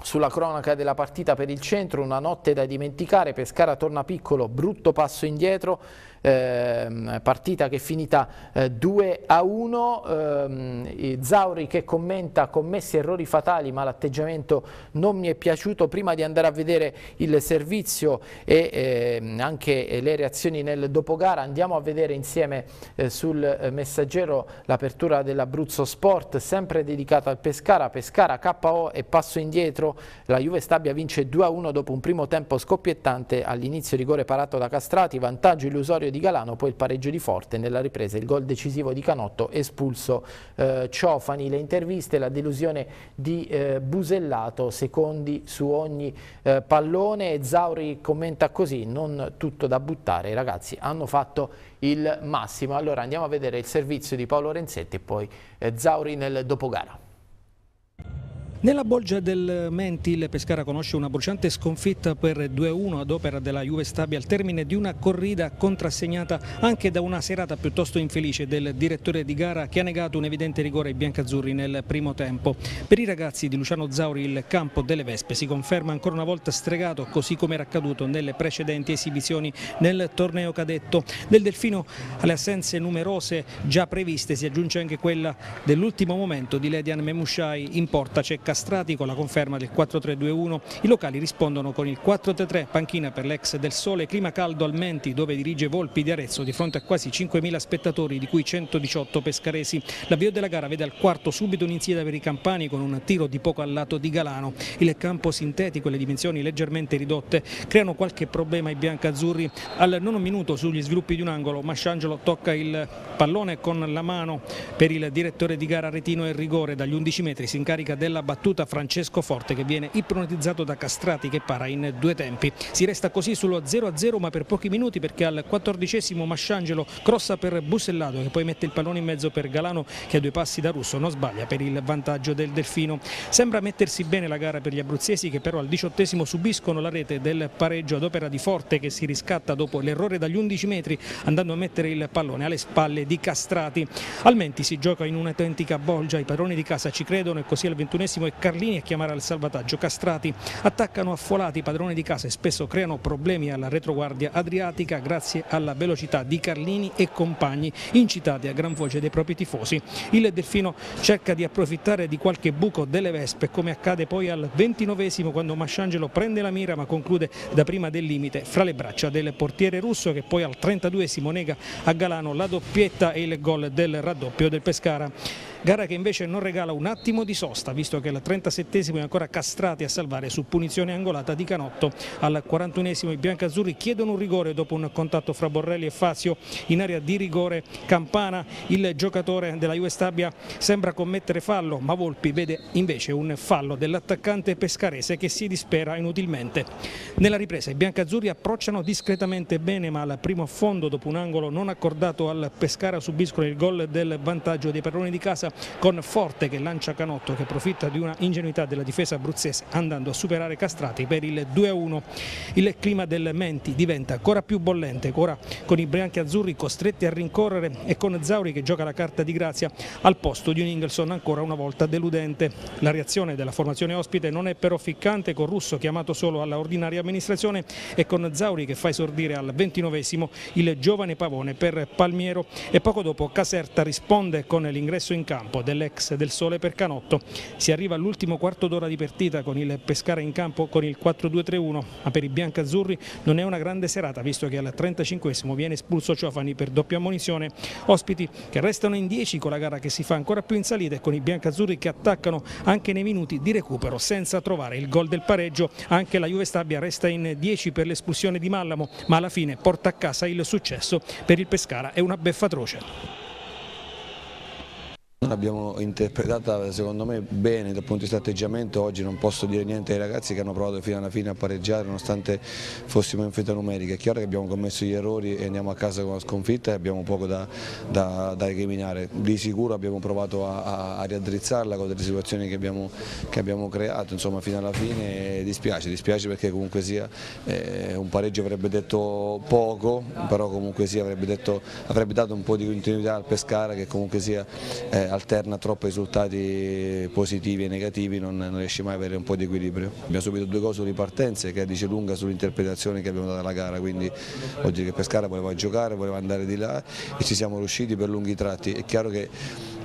sulla cronaca della partita per il centro, una notte da dimenticare, Pescara torna piccolo, brutto passo indietro, Ehm, partita che è finita 2 eh, a 1, ehm, Zauri che commenta commessi errori fatali ma l'atteggiamento non mi è piaciuto, prima di andare a vedere il servizio e ehm, anche le reazioni nel dopogara andiamo a vedere insieme eh, sul messaggero l'apertura dell'Abruzzo Sport sempre dedicata al Pescara, Pescara KO e passo indietro, la Juve Stabia vince 2 a 1 dopo un primo tempo scoppiettante all'inizio rigore parato da Castrati, vantaggio illusorio vittoria di Galano, poi il pareggio di Forte, nella ripresa il gol decisivo di Canotto, espulso eh, Ciofani, le interviste, la delusione di eh, Busellato, secondi su ogni eh, pallone, Zauri commenta così, non tutto da buttare, i ragazzi hanno fatto il massimo. Allora andiamo a vedere il servizio di Paolo Renzetti e poi eh, Zauri nel dopogara. Nella bolgia del Menti il Pescara conosce una bruciante sconfitta per 2-1 ad opera della Juve Stabia al termine di una corrida contrassegnata anche da una serata piuttosto infelice del direttore di gara che ha negato un evidente rigore ai biancazzurri nel primo tempo. Per i ragazzi di Luciano Zauri il campo delle Vespe si conferma ancora una volta stregato così come era accaduto nelle precedenti esibizioni nel torneo cadetto. Del Delfino alle assenze numerose già previste si aggiunge anche quella dell'ultimo momento di Ledian Memushai in porta C'è castrati con la conferma del 4-3-2-1. I locali rispondono con il 4-3-3, panchina per l'ex del Sole, clima caldo al Menti dove dirige Volpi di Arezzo di fronte a quasi 5.000 spettatori di cui 118 pescaresi. L'avvio della gara vede al quarto subito un'insieda per i campani con un tiro di poco al lato di Galano. Il campo sintetico e le dimensioni leggermente ridotte creano qualche problema ai biancazzurri. Al nono minuto sugli sviluppi di un angolo Masciangelo tocca il pallone con la mano per il direttore di gara Retino e rigore dagli 11 metri si incarica della battaglia battuta Francesco Forte che viene ipnotizzato da Castrati che para in due tempi. Si resta così sullo 0-0 ma per pochi minuti perché al quattordicesimo Masciangelo crossa per Bussellato che poi mette il pallone in mezzo per Galano che a due passi da Russo non sbaglia per il vantaggio del Delfino. Sembra mettersi bene la gara per gli abruzzesi che però al diciottesimo subiscono la rete del pareggio ad opera di Forte che si riscatta dopo l'errore dagli 11 metri andando a mettere il pallone alle spalle di Castrati. Almenti si gioca in un'autentica bolgia, i padroni di casa ci credono e così al ventunesimo e Carlini a chiamare al salvataggio Castrati. Attaccano affolati i padroni di casa e spesso creano problemi alla retroguardia adriatica grazie alla velocità di Carlini e compagni incitati a gran voce dai propri tifosi. Il Delfino cerca di approfittare di qualche buco delle Vespe come accade poi al ventinovesimo quando Masciangelo prende la mira ma conclude da prima del limite fra le braccia del portiere russo che poi al 32 nega a Galano la doppietta e il gol del raddoppio del Pescara. Gara che invece non regala un attimo di sosta, visto che il 37esimo è ancora Castrati a salvare su punizione angolata di Canotto. Al 41esimo i biancazzurri chiedono un rigore dopo un contatto fra Borrelli e Fazio in area di rigore Campana. Il giocatore della US Stabia sembra commettere fallo, ma Volpi vede invece un fallo dell'attaccante pescarese che si dispera inutilmente. Nella ripresa i biancazzurri approcciano discretamente bene, ma al primo affondo dopo un angolo non accordato al Pescara subiscono il gol del vantaggio dei padroni di casa partita con Forte che lancia Canotto che approfitta di una ingenuità della difesa abruzzese andando a superare Castrati per il 2-1. Il clima del Menti diventa ancora più bollente, ora con i bianchi azzurri costretti a rincorrere e con Zauri che gioca la carta di grazia al posto di un Ingelson ancora una volta deludente. La reazione della formazione ospite non è però ficcante con Russo chiamato solo alla ordinaria amministrazione e con Zauri che fa esordire al 29esimo il giovane pavone per Palmiero e poco dopo Caserta risponde con l'ingresso in casa campo dell'ex del Sole per Canotto. Si arriva all'ultimo quarto d'ora di partita con il Pescara in campo con il 4-2-3-1, ma per i biancazzurri non è una grande serata visto che al 35 viene espulso Ciofani per doppia ammonizione. Ospiti che restano in 10 con la gara che si fa ancora più in salita e con i biancazzurri che attaccano anche nei minuti di recupero senza trovare il gol del pareggio. Anche la Juve Stabia resta in 10 per l'espulsione di Mallamo, ma alla fine porta a casa il successo per il Pescara. È una beffa atroce. L'abbiamo interpretata secondo me bene dal punto di vista atteggiamento, oggi non posso dire niente ai ragazzi che hanno provato fino alla fine a pareggiare nonostante fossimo in fetta numerica, è chiaro che abbiamo commesso gli errori e andiamo a casa con la sconfitta e abbiamo poco da, da, da recriminare, di sicuro abbiamo provato a, a, a riaddrizzarla con delle situazioni che abbiamo, che abbiamo, creato, insomma fino alla fine dispiace, dispiace perché comunque sia eh, un pareggio avrebbe detto poco, però comunque sia avrebbe, detto, avrebbe, dato un po' di continuità al Pescara che comunque sia... Eh, alterna troppo risultati positivi e negativi non, non riesce mai ad avere un po' di equilibrio. Abbiamo subito due cose di partenze che dice lunga sull'interpretazione che abbiamo dato alla gara, quindi oggi che Pescara voleva giocare, voleva andare di là e ci siamo riusciti per lunghi tratti. È chiaro che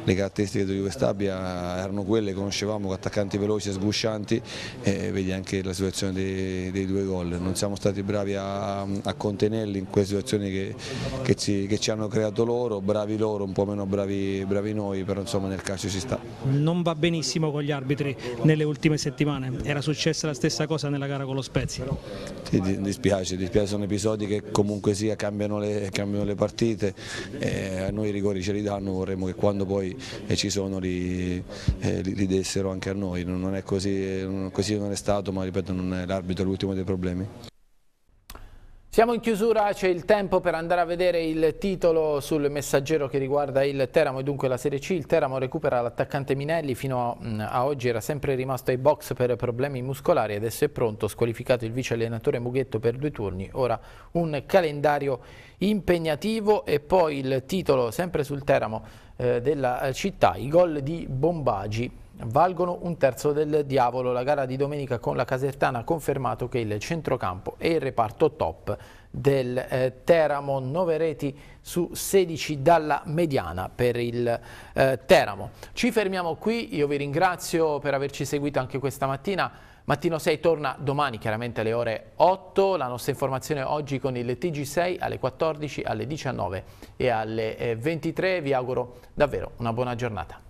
le caratteristiche di Juventabia erano quelle, che conoscevamo con attaccanti veloci e sguscianti e vedi anche la situazione dei, dei due gol, non siamo stati bravi a, a contenerli in quelle situazioni che, che, ci, che, ci, hanno creato loro, bravi loro, un po' meno bravi, bravi noi, però insomma nel calcio ci sta. Non va benissimo con gli arbitri nelle ultime settimane, era successa la stessa cosa nella gara con lo Spezia? Ti dispiace, dispiace, sono episodi che comunque sia cambiano le, cambiano le partite, eh, a noi i rigori ce li danno, vorremmo che quando poi e, ci sono li, eh, li, li, dessero anche a noi, non, è così, eh, così non è stato ma ripeto non è l'arbitro l'ultimo dei problemi. Siamo in chiusura, c'è il tempo per andare a vedere il titolo sul messaggero che riguarda il Teramo e dunque la Serie C. Il Teramo recupera l'attaccante Minelli, fino a mm, oggi era sempre rimasto ai box per problemi muscolari, adesso è pronto, squalificato il vice allenatore Mughetto per due turni, ora un calendario impegnativo e poi il titolo sempre sul Teramo eh, della eh, città, i gol di Bombagi valgono un terzo del diavolo. La gara di domenica con la Casertana ha confermato che il centrocampo è il reparto top del eh, Teramo, 9 reti su 16 dalla mediana per il eh, Teramo. Ci fermiamo qui, io vi ringrazio per averci seguito anche questa mattina. Mattino 6 torna domani chiaramente alle ore 8, la nostra informazione oggi con il TG6 alle 14, alle 19 e alle 23. Eh, vi auguro davvero una buona giornata.